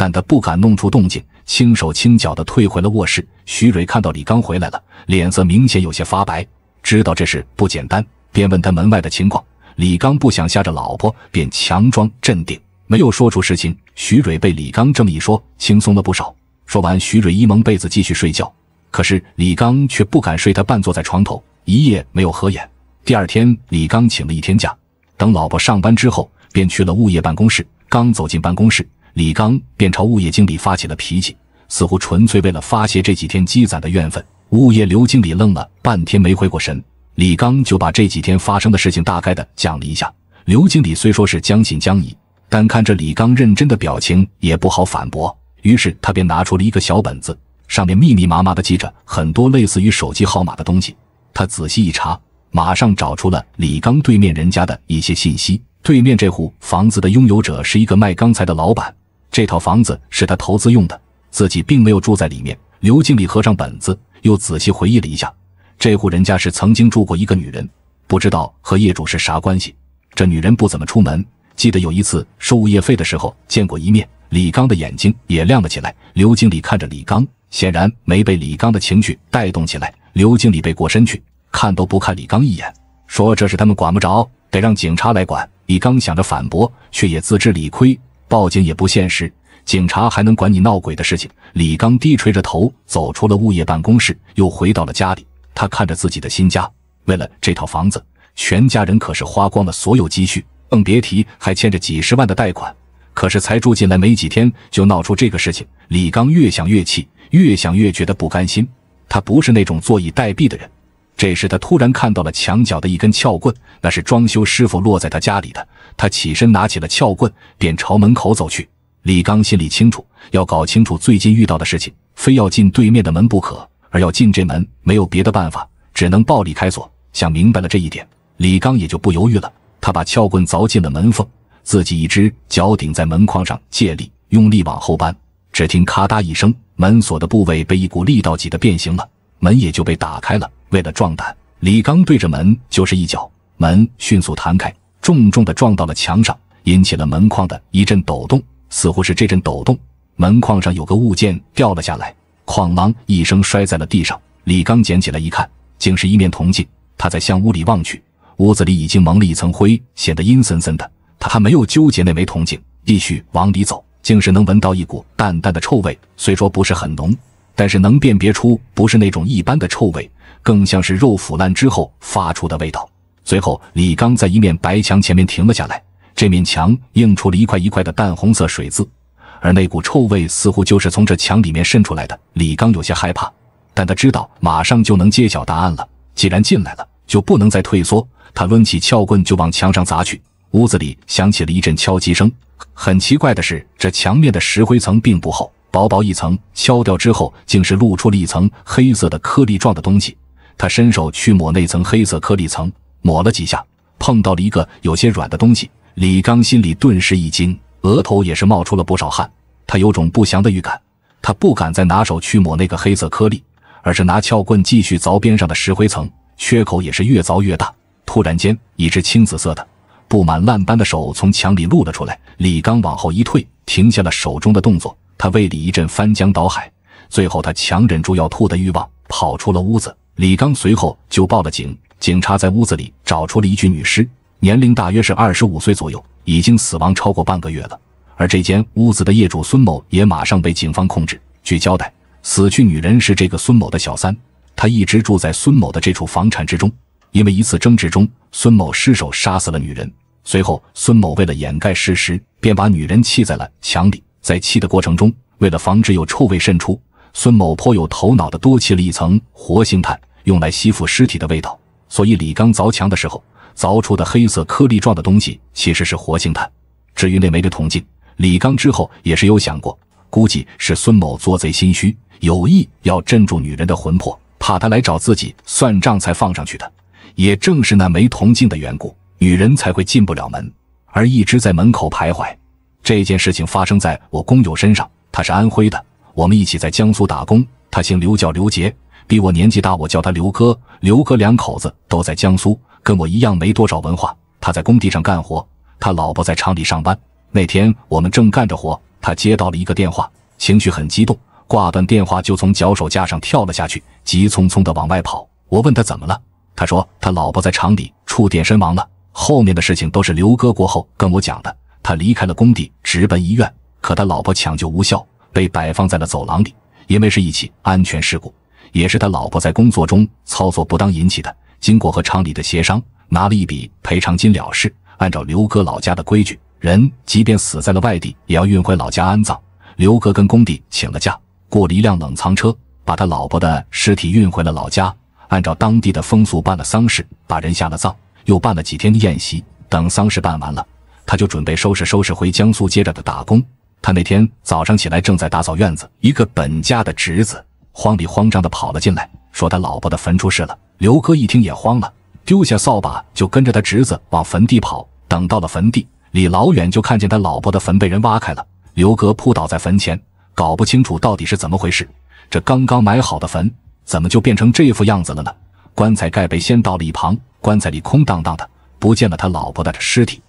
[SPEAKER 1] 但他不敢弄出动静，轻手轻脚地退回了卧室。徐蕊看到李刚回来了，脸色明显有些发白，知道这事不简单，便问他门外的情况。李刚不想吓着老婆，便强装镇定，没有说出事情。徐蕊被李刚这么一说，轻松了不少。说完，徐蕊一蒙被子继续睡觉。可是李刚却不敢睡，他半坐在床头，一夜没有合眼。第二天，李刚请了一天假，等老婆上班之后，便去了物业办公室。刚走进办公室。李刚便朝物业经理发起了脾气，似乎纯粹为了发泄这几天积攒的怨愤。物业刘经理愣了半天没回过神，李刚就把这几天发生的事情大概的讲了一下。刘经理虽说是将信将疑，但看着李刚认真的表情，也不好反驳。于是他便拿出了一个小本子，上面密密麻麻的记着很多类似于手机号码的东西。他仔细一查，马上找出了李刚对面人家的一些信息。对面这户房子的拥有者是一个卖钢材的老板，这套房子是他投资用的，自己并没有住在里面。刘经理合上本子，又仔细回忆了一下，这户人家是曾经住过一个女人，不知道和业主是啥关系。这女人不怎么出门，记得有一次收物业费的时候见过一面。李刚的眼睛也亮了起来。刘经理看着李刚，显然没被李刚的情绪带动起来。刘经理背过身去，看都不看李刚一眼，说：“这是他们管不着，得让警察来管。”李刚想着反驳，却也自知理亏，报警也不现实，警察还能管你闹鬼的事情？李刚低垂着头走出了物业办公室，又回到了家里。他看着自己的新家，为了这套房子，全家人可是花光了所有积蓄，更别提还欠着几十万的贷款。可是才住进来没几天，就闹出这个事情。李刚越想越气，越想越觉得不甘心。他不是那种坐以待毙的人。这时，他突然看到了墙角的一根撬棍，那是装修师傅落在他家里的。他起身拿起了撬棍，便朝门口走去。李刚心里清楚，要搞清楚最近遇到的事情，非要进对面的门不可。而要进这门，没有别的办法，只能暴力开锁。想明白了这一点，李刚也就不犹豫了。他把撬棍凿进了门缝，自己一只脚顶在门框上借力，用力往后扳。只听咔嗒一声，门锁的部位被一股力道挤得变形了。门也就被打开了。为了壮胆，李刚对着门就是一脚，门迅速弹开，重重的撞到了墙上，引起了门框的一阵抖动。似乎是这阵抖动，门框上有个物件掉了下来，哐啷一声摔在了地上。李刚捡起来一看，竟是一面铜镜。他在向屋里望去，屋子里已经蒙了一层灰，显得阴森森的。他还没有纠结那枚铜镜，继续往里走，竟是能闻到一股淡淡的臭味，虽说不是很浓。但是能辨别出不是那种一般的臭味，更像是肉腐烂之后发出的味道。随后，李刚在一面白墙前面停了下来，这面墙映出了一块一块的淡红色水渍，而那股臭味似乎就是从这墙里面渗出来的。李刚有些害怕，但他知道马上就能揭晓答案了。既然进来了，就不能再退缩。他抡起撬棍就往墙上砸去。屋子里响起了一阵敲击声。很奇怪的是，这墙面的石灰层并不厚。薄薄一层敲掉之后，竟是露出了一层黑色的颗粒状的东西。他伸手去抹那层黑色颗粒层，抹了几下，碰到了一个有些软的东西。李刚心里顿时一惊，额头也是冒出了不少汗。他有种不祥的预感，他不敢再拿手去抹那个黑色颗粒，而是拿撬棍继续凿边上的石灰层。缺口也是越凿越大。突然间，一只青紫色的、布满烂斑的手从墙里露了出来。李刚往后一退，停下了手中的动作。他胃里一阵翻江倒海，最后他强忍住要吐的欲望，跑出了屋子。李刚随后就报了警。警察在屋子里找出了一具女尸，年龄大约是二十五岁左右，已经死亡超过半个月了。而这间屋子的业主孙某也马上被警方控制。据交代，死去女人是这个孙某的小三，她一直住在孙某的这处房产之中。因为一次争执中，孙某失手杀死了女人，随后孙某为了掩盖事实，便把女人砌在了墙里。在砌的过程中，为了防止有臭味渗出，孙某颇有头脑的多砌了一层活性炭，用来吸附尸体的味道。所以李刚凿墙的时候，凿出的黑色颗粒状的东西其实是活性炭。至于那枚的铜镜，李刚之后也是有想过，估计是孙某做贼心虚，有意要镇住女人的魂魄，怕她来找自己算账才放上去的。也正是那枚铜镜的缘故，女人才会进不了门，而一直在门口徘徊。这件事情发生在我工友身上，他是安徽的，我们一起在江苏打工。他姓刘，叫刘杰，比我年纪大，我叫他刘哥。刘哥两口子都在江苏，跟我一样没多少文化。他在工地上干活，他老婆在厂里上班。那天我们正干着活，他接到了一个电话，情绪很激动，挂断电话就从脚手架上跳了下去，急匆匆地往外跑。我问他怎么了，他说他老婆在厂里触电身亡了。后面的事情都是刘哥过后跟我讲的。他离开了工地，直奔医院。可他老婆抢救无效，被摆放在了走廊里。因为是一起安全事故，也是他老婆在工作中操作不当引起的。经过和厂里的协商，拿了一笔赔偿金了事。按照刘哥老家的规矩，人即便死在了外地，也要运回老家安葬。刘哥跟工地请了假，雇了一辆冷藏车，把他老婆的尸体运回了老家。按照当地的风俗办了丧事，把人下了葬，又办了几天的宴席。等丧事办完了。他就准备收拾收拾回江苏，接着的打工。他那天早上起来正在打扫院子，一个本家的侄子慌里慌张的跑了进来，说他老婆的坟出事了。刘哥一听也慌了，丢下扫把就跟着他侄子往坟地跑。等到了坟地，离老远就看见他老婆的坟被人挖开了。刘哥扑倒在坟前，搞不清楚到底是怎么回事。这刚刚埋好的坟，怎么就变成这副样子了呢？棺材盖被掀到了一旁，棺材里空荡荡的，不见了他老婆的尸体。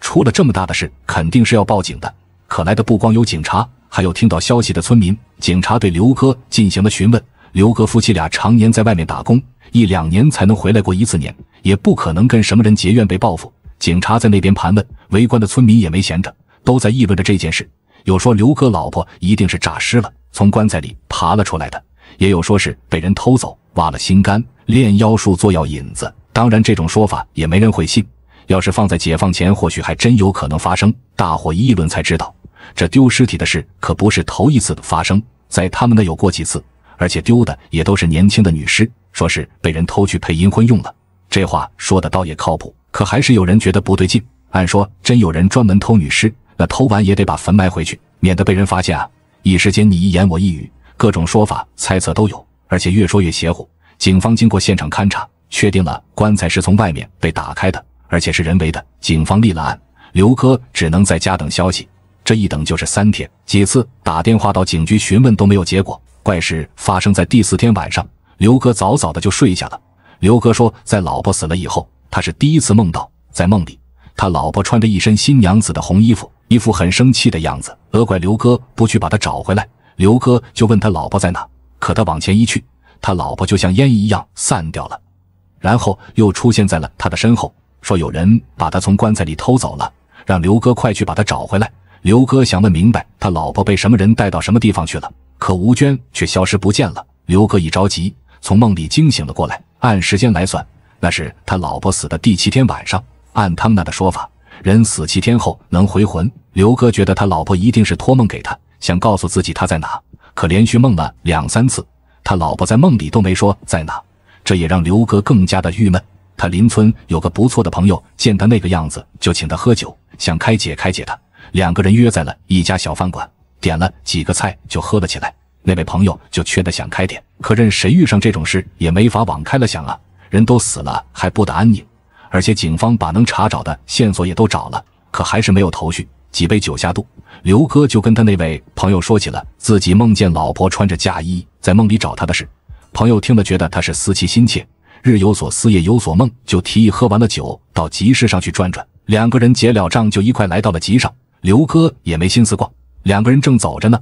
[SPEAKER 1] 出了这么大的事，肯定是要报警的。可来的不光有警察，还有听到消息的村民。警察对刘哥进行了询问。刘哥夫妻俩常年在外面打工，一两年才能回来过一次年，也不可能跟什么人结怨被报复。警察在那边盘问，围观的村民也没闲着，都在议论着这件事。有说刘哥老婆一定是诈尸了，从棺材里爬了出来的；也有说是被人偷走，挖了心肝炼妖术做药引子。当然，这种说法也没人会信。要是放在解放前，或许还真有可能发生。大伙议论才知道，这丢尸体的事可不是头一次的发生，在他们那有过几次，而且丢的也都是年轻的女尸，说是被人偷去配阴婚用了。这话说的倒也靠谱，可还是有人觉得不对劲。按说真有人专门偷女尸，那偷完也得把坟埋回去，免得被人发现啊！一时间你一言我一语，各种说法猜测都有，而且越说越邪乎。警方经过现场勘查，确定了棺材是从外面被打开的。而且是人为的，警方立了案，刘哥只能在家等消息。这一等就是三天，几次打电话到警局询问都没有结果。怪事发生在第四天晚上，刘哥早早的就睡下了。刘哥说，在老婆死了以后，他是第一次梦到，在梦里，他老婆穿着一身新娘子的红衣服，一副很生气的样子，责怪刘哥不去把她找回来。刘哥就问他老婆在哪，可他往前一去，他老婆就像烟一样散掉了，然后又出现在了他的身后。说有人把他从棺材里偷走了，让刘哥快去把他找回来。刘哥想问明白他老婆被什么人带到什么地方去了，可吴娟却消失不见了。刘哥一着急，从梦里惊醒了过来。按时间来算，那是他老婆死的第七天晚上。按他们那的说法，人死七天后能回魂。刘哥觉得他老婆一定是托梦给他，想告诉自己他在哪。可连续梦了两三次，他老婆在梦里都没说在哪，这也让刘哥更加的郁闷。他邻村有个不错的朋友，见他那个样子，就请他喝酒，想开解开解他。两个人约在了一家小饭馆，点了几个菜就喝了起来。那位朋友就劝他想开点，可任谁遇上这种事也没法往开了想啊，人都死了还不得安宁。而且警方把能查找的线索也都找了，可还是没有头绪。几杯酒下肚，刘哥就跟他那位朋友说起了自己梦见老婆穿着嫁衣在梦里找他的事。朋友听了觉得他是思妻心切。日有所思，夜有所梦，就提议喝完了酒到集市上去转转。两个人结了账，就一块来到了集上。刘哥也没心思逛，两个人正走着呢，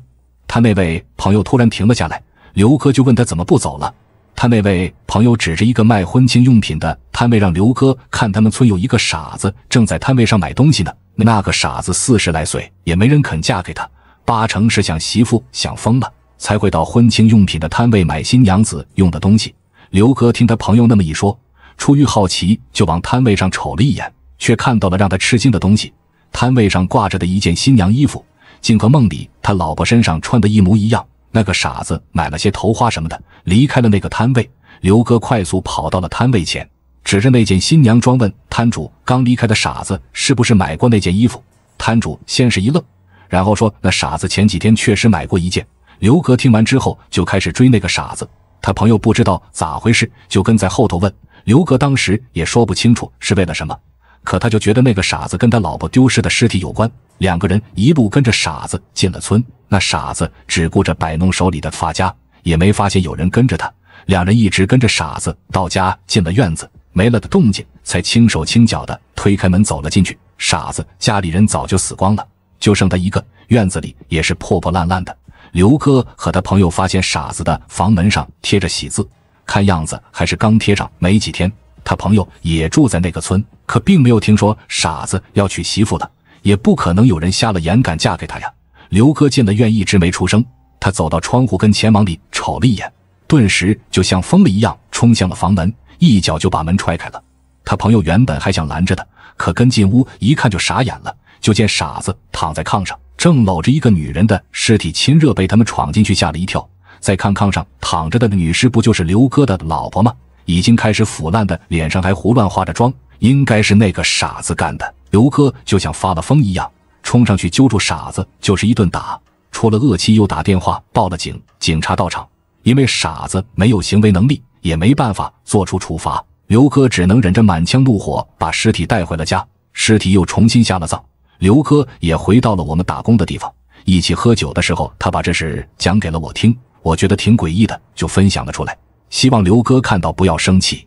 [SPEAKER 1] 他那位朋友突然停了下来。刘哥就问他怎么不走了。他那位朋友指着一个卖婚庆用品的摊位，让刘哥看他们村有一个傻子正在摊位上买东西呢。那个傻子四十来岁，也没人肯嫁给他，八成是想媳妇想疯了，才会到婚庆用品的摊位买新娘子用的东西。刘哥听他朋友那么一说，出于好奇就往摊位上瞅了一眼，却看到了让他吃惊的东西。摊位上挂着的一件新娘衣服，竟和梦里他老婆身上穿的一模一样。那个傻子买了些头花什么的，离开了那个摊位。刘哥快速跑到了摊位前，指着那件新娘装问摊主：“刚离开的傻子是不是买过那件衣服？”摊主先是一愣，然后说：“那傻子前几天确实买过一件。”刘哥听完之后就开始追那个傻子。他朋友不知道咋回事，就跟在后头问刘哥，当时也说不清楚是为了什么，可他就觉得那个傻子跟他老婆丢失的尸体有关。两个人一路跟着傻子进了村，那傻子只顾着摆弄手里的发夹，也没发现有人跟着他。两人一直跟着傻子到家，进了院子，没了的动静，才轻手轻脚的推开门走了进去。傻子家里人早就死光了，就剩他一个，院子里也是破破烂烂的。刘哥和他朋友发现傻子的房门上贴着喜字，看样子还是刚贴上没几天。他朋友也住在那个村，可并没有听说傻子要娶媳妇了，也不可能有人瞎了眼敢嫁给他呀。刘哥进了院，一直没出声。他走到窗户跟前，往里瞅了一眼，顿时就像疯了一样冲向了房门，一脚就把门踹开了。他朋友原本还想拦着的，可跟进屋一看就傻眼了，就见傻子躺在炕上。正搂着一个女人的尸体亲热，被他们闯进去吓了一跳。再看炕上躺着的女尸，不就是刘哥的老婆吗？已经开始腐烂的脸上还胡乱化着妆，应该是那个傻子干的。刘哥就像发了疯一样，冲上去揪住傻子就是一顿打，出了恶气又打电话报了警。警察到场，因为傻子没有行为能力，也没办法做出处罚，刘哥只能忍着满腔怒火把尸体带回了家，尸体又重新下了葬。刘哥也回到了我们打工的地方，一起喝酒的时候，他把这事讲给了我
[SPEAKER 5] 听，我觉得挺诡异的，就分享了出来。希望刘哥看到不要生气。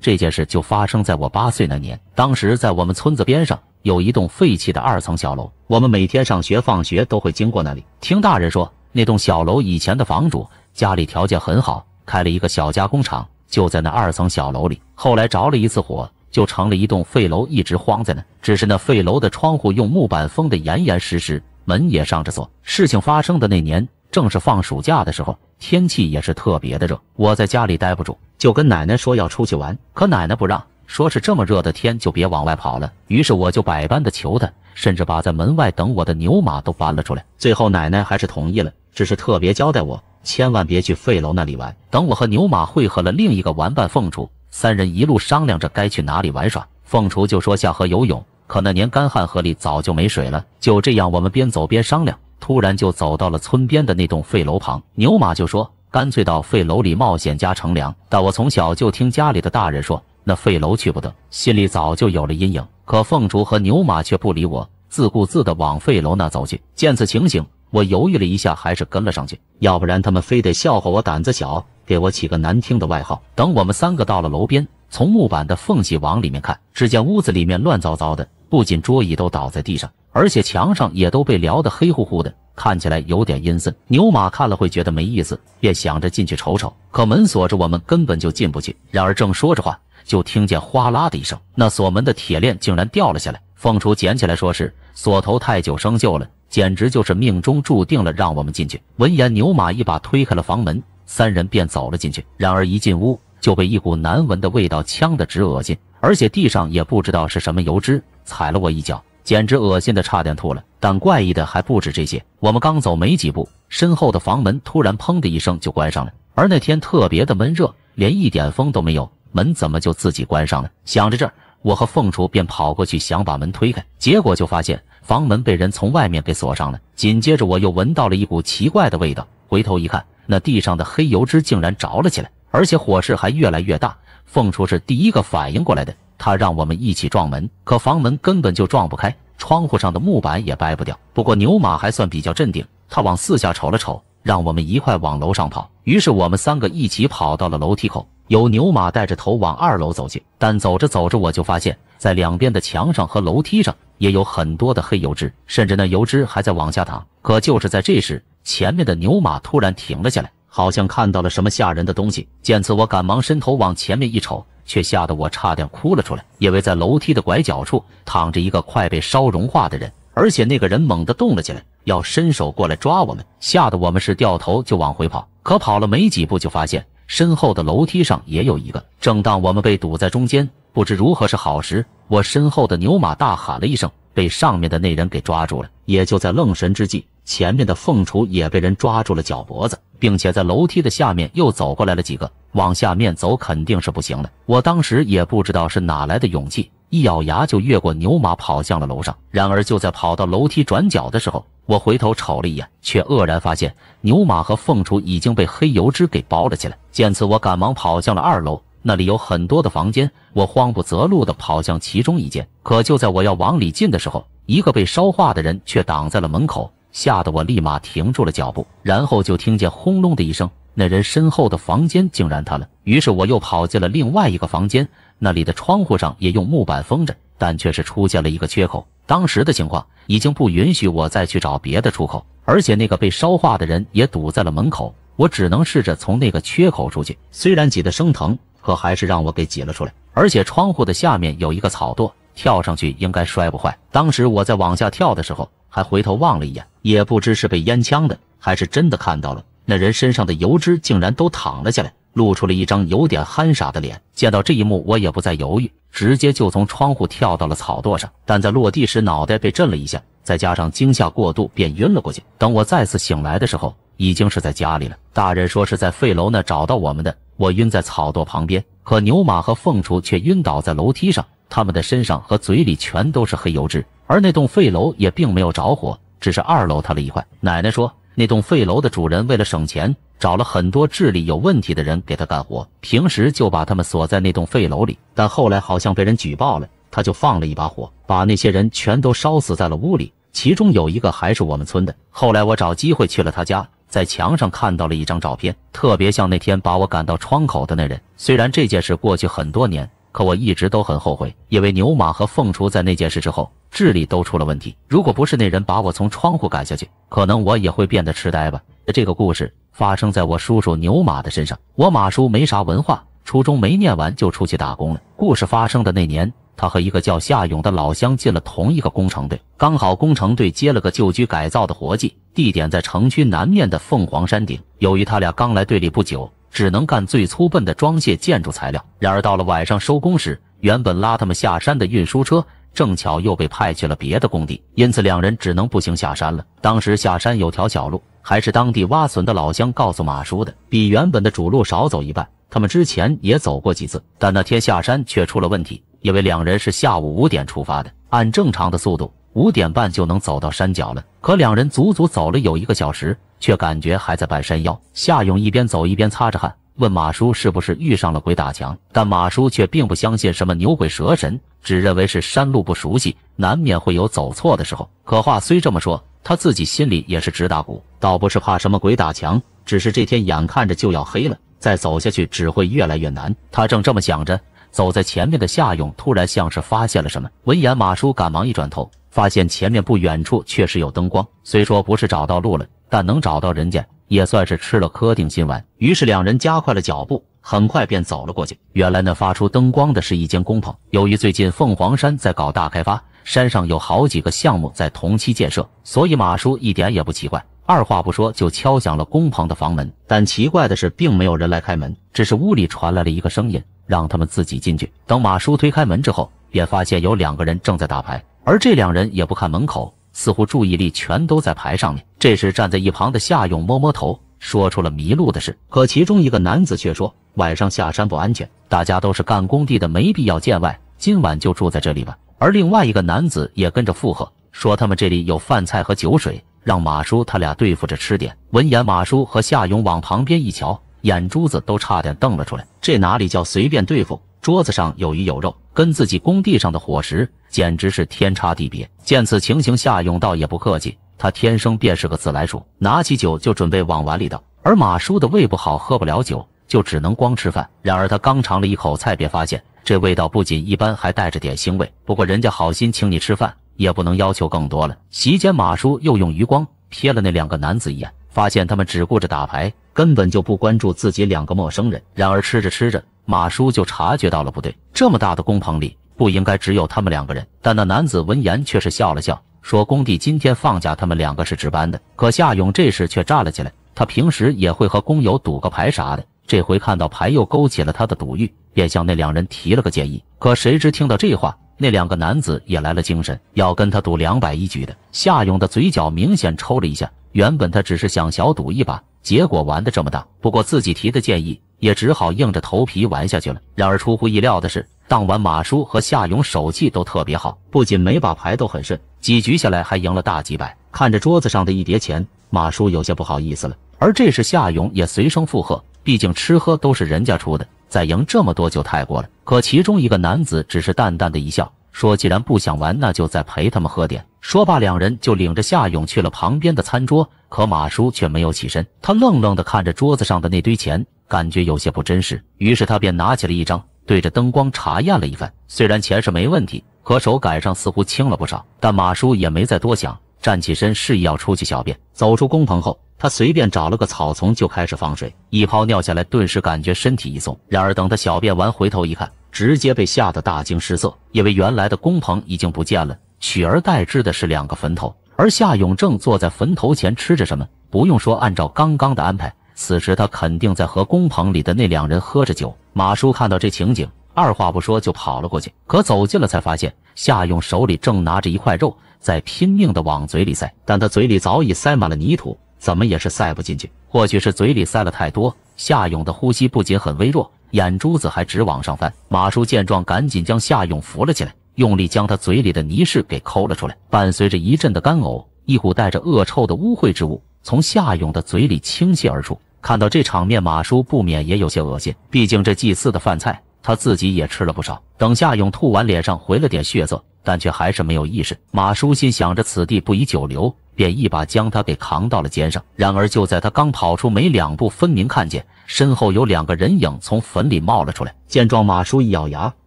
[SPEAKER 5] 这件事就发生在我八岁那年，当时在我们村子边上有一栋废弃的二层小楼，我们每天上学放学都会经过那里。听大人说，那栋小楼以前的房主家里条件很好，开了一个小加工厂，就在那二层小楼里。后来着了一次火。就成了一栋废楼，一直荒在那。只是那废楼的窗户用木板封得严严实实，门也上着锁。事情发生的那年正是放暑假的时候，天气也是特别的热。我在家里待不住，就跟奶奶说要出去玩，可奶奶不让，说是这么热的天就别往外跑了。于是我就百般的求她，甚至把在门外等我的牛马都搬了出来。最后奶奶还是同意了，只是特别交代我千万别去废楼那里玩。等我和牛马汇合了，另一个玩伴凤雏。三人一路商量着该去哪里玩耍，凤雏就说下河游泳，可那年干旱，河里早就没水了。就这样，我们边走边商量，突然就走到了村边的那栋废楼旁。牛马就说干脆到废楼里冒险加乘凉，但我从小就听家里的大人说那废楼去不得，心里早就有了阴影。可凤雏和牛马却不理我，自顾自地往废楼那走去。见此情形，我犹豫了一下，还是跟了上去，要不然他们非得笑话我胆子小。给我起个难听的外号。等我们三个到了楼边，从木板的缝隙往里面看，只见屋子里面乱糟糟的，不仅桌椅都倒在地上，而且墙上也都被撩得黑乎乎的，看起来有点阴森。牛马看了会觉得没意思，便想着进去瞅瞅。可门锁着，我们根本就进不去。然而正说着话，就听见哗啦的一声，那锁门的铁链竟然掉了下来。凤雏捡起来说：“是锁头太久生锈了，简直就是命中注定了让我们进去。”闻言，牛马一把推开了房门。三人便走了进去，然而一进屋就被一股难闻的味道呛得直恶心，而且地上也不知道是什么油脂，踩了我一脚，简直恶心的差点吐了。但怪异的还不止这些，我们刚走没几步，身后的房门突然砰的一声就关上了。而那天特别的闷热，连一点风都没有，门怎么就自己关上了？想着这儿，我和凤雏便跑过去想把门推开，结果就发现房门被人从外面给锁上了。紧接着我又闻到了一股奇怪的味道，回头一看。那地上的黑油脂竟然着了起来，而且火势还越来越大。凤雏是第一个反应过来的，他让我们一起撞门，可房门根本就撞不开，窗户上的木板也掰不掉。不过牛马还算比较镇定，他往四下瞅了瞅，让我们一块往楼上跑。于是我们三个一起跑到了楼梯口，由牛马带着头往二楼走去。但走着走着，我就发现，在两边的墙上和楼梯上也有很多的黑油脂，甚至那油脂还在往下淌。可就是在这时，前面的牛马突然停了下来，好像看到了什么吓人的东西。见此，我赶忙伸头往前面一瞅，却吓得我差点哭了出来，因为在楼梯的拐角处躺着一个快被烧融化的人，而且那个人猛地动了起来，要伸手过来抓我们，吓得我们是掉头就往回跑。可跑了没几步，就发现身后的楼梯上也有一个。正当我们被堵在中间，不知如何是好时，我身后的牛马大喊了一声，被上面的那人给抓住了。也就在愣神之际。前面的凤雏也被人抓住了脚脖子，并且在楼梯的下面又走过来了几个。往下面走肯定是不行的。我当时也不知道是哪来的勇气，一咬牙就越过牛马跑向了楼上。然而就在跑到楼梯转角的时候，我回头瞅了一眼，却愕然发现牛马和凤雏已经被黑油脂给包了起来。见此，我赶忙跑向了二楼，那里有很多的房间。我慌不择路的跑向其中一间，可就在我要往里进的时候，一个被烧化的人却挡在了门口。吓得我立马停住了脚步，然后就听见轰隆的一声，那人身后的房间竟然塌了。于是我又跑进了另外一个房间，那里的窗户上也用木板封着，但却是出现了一个缺口。当时的情况已经不允许我再去找别的出口，而且那个被烧化的人也堵在了门口，我只能试着从那个缺口出去。虽然挤得生疼，可还是让我给挤了出来。而且窗户的下面有一个草垛，跳上去应该摔不坏。当时我在往下跳的时候。还回头望了一眼，也不知是被烟呛的，还是真的看到了。那人身上的油脂竟然都淌了下来，露出了一张有点憨傻的脸。见到这一幕，我也不再犹豫，直接就从窗户跳到了草垛上。但在落地时，脑袋被震了一下，再加上惊吓过度，便晕了过去。等我再次醒来的时候，已经是在家里了。大人说是在废楼那找到我们的。我晕在草垛旁边，可牛马和凤雏却晕倒在楼梯上，他们的身上和嘴里全都是黑油脂。而那栋废楼也并没有着火，只是二楼塌了一块。奶奶说，那栋废楼的主人为了省钱，找了很多智力有问题的人给他干活，平时就把他们锁在那栋废楼里。但后来好像被人举报了，他就放了一把火，把那些人全都烧死在了屋里。其中有一个还是我们村的。后来我找机会去了他家，在墙上看到了一张照片，特别像那天把我赶到窗口的那人。虽然这件事过去很多年。可我一直都很后悔，因为牛马和凤雏在那件事之后智力都出了问题。如果不是那人把我从窗户赶下去，可能我也会变得痴呆吧。这个故事发生在我叔叔牛马的身上。我马叔没啥文化，初中没念完就出去打工了。故事发生的那年，他和一个叫夏勇的老乡进了同一个工程队，刚好工程队接了个旧居改造的活计，地点在城区南面的凤凰山顶。由于他俩刚来队里不久。只能干最粗笨的装卸建筑材料。然而到了晚上收工时，原本拉他们下山的运输车正巧又被派去了别的工地，因此两人只能步行下山了。当时下山有条小路，还是当地挖笋的老乡告诉马叔的，比原本的主路少走一半。他们之前也走过几次，但那天下山却出了问题，因为两人是下午五点出发的，按正常的速度，五点半就能走到山脚了。可两人足足走了有一个小时。却感觉还在半山腰。夏勇一边走一边擦着汗，问马叔：“是不是遇上了鬼打墙？”但马叔却并不相信什么牛鬼蛇神，只认为是山路不熟悉，难免会有走错的时候。可话虽这么说，他自己心里也是直打鼓，倒不是怕什么鬼打墙，只是这天眼看着就要黑了，再走下去只会越来越难。他正这么想着，走在前面的夏勇突然像是发现了什么。闻言，马叔赶忙一转头，发现前面不远处确实有灯光，虽说不是找到路了。但能找到人家也算是吃了颗定心丸，于是两人加快了脚步，很快便走了过去。原来那发出灯光的是一间工棚，由于最近凤凰山在搞大开发，山上有好几个项目在同期建设，所以马叔一点也不奇怪，二话不说就敲响了工棚的房门。但奇怪的是，并没有人来开门，只是屋里传来了一个声音，让他们自己进去。等马叔推开门之后，便发现有两个人正在打牌，而这两人也不看门口。似乎注意力全都在牌上面。这时，站在一旁的夏勇摸摸头，说出了迷路的事。可其中一个男子却说，晚上下山不安全，大家都是干工地的，没必要见外，今晚就住在这里吧。而另外一个男子也跟着附和，说他们这里有饭菜和酒水，让马叔他俩对付着吃点。闻言，马叔和夏勇往旁边一瞧，眼珠子都差点瞪了出来。这哪里叫随便对付？桌子上有鱼有肉，跟自己工地上的伙食简直是天差地别。见此情形，夏勇倒也不客气，他天生便是个自来熟，拿起酒就准备往碗里倒。而马叔的胃不好，喝不了酒，就只能光吃饭。然而他刚尝了一口菜，便发现这味道不仅一般，还带着点腥味。不过人家好心请你吃饭，也不能要求更多了。席间，马叔又用余光瞥了那两个男子一眼。发现他们只顾着打牌，根本就不关注自己两个陌生人。然而吃着吃着，马叔就察觉到了不对，这么大的工棚里不应该只有他们两个人。但那男子闻言却是笑了笑，说：“工地今天放假，他们两个是值班的。”可夏勇这时却站了起来，他平时也会和工友赌个牌啥的，这回看到牌又勾起了他的赌欲，便向那两人提了个建议。可谁知听到这话，那两个男子也来了精神，要跟他赌两百一局的。夏勇的嘴角明显抽了一下。原本他只是想小赌一把，结果玩的这么大。不过自己提的建议，也只好硬着头皮玩下去了。然而出乎意料的是，当晚马叔和夏勇手气都特别好，不仅每把牌都很顺，几局下来还赢了大几百。看着桌子上的一叠钱，马叔有些不好意思了。而这时夏勇也随声附和，毕竟吃喝都是人家出的，再赢这么多就太过了。可其中一个男子只是淡淡的一笑。说既然不想玩，那就再陪他们喝点。说罢，两人就领着夏勇去了旁边的餐桌。可马叔却没有起身，他愣愣地看着桌子上的那堆钱，感觉有些不真实。于是他便拿起了一张，对着灯光查验了一番。虽然钱是没问题，可手感上似乎轻了不少。但马叔也没再多想，站起身示意要出去小便。走出工棚后，他随便找了个草丛就开始放水，一泡尿下来，顿时感觉身体一松。然而等他小便完，回头一看。直接被吓得大惊失色，因为原来的工棚已经不见了，取而代之的是两个坟头。而夏永正坐在坟头前吃着什么，不用说，按照刚刚的安排，此时他肯定在和工棚里的那两人喝着酒。马叔看到这情景，二话不说就跑了过去，可走近了才发现，夏永手里正拿着一块肉，在拼命的往嘴里塞，但他嘴里早已塞满了泥土，怎么也是塞不进去。或许是嘴里塞了太多，夏永的呼吸不仅很微弱。眼珠子还直往上翻，马叔见状，赶紧将夏勇扶了起来，用力将他嘴里的泥士给抠了出来。伴随着一阵的干呕，一股带着恶臭的污秽之物从夏勇的嘴里倾泻而出。看到这场面，马叔不免也有些恶心，毕竟这祭祀的饭菜他自己也吃了不少。等夏勇吐完，脸上回了点血色，但却还是没有意识。马叔心想着此地不宜久留，便一把将他给扛到了肩上。然而就在他刚跑出没两步，分明看见。身后有两个人影从坟里冒了出来，见状，马叔一咬牙，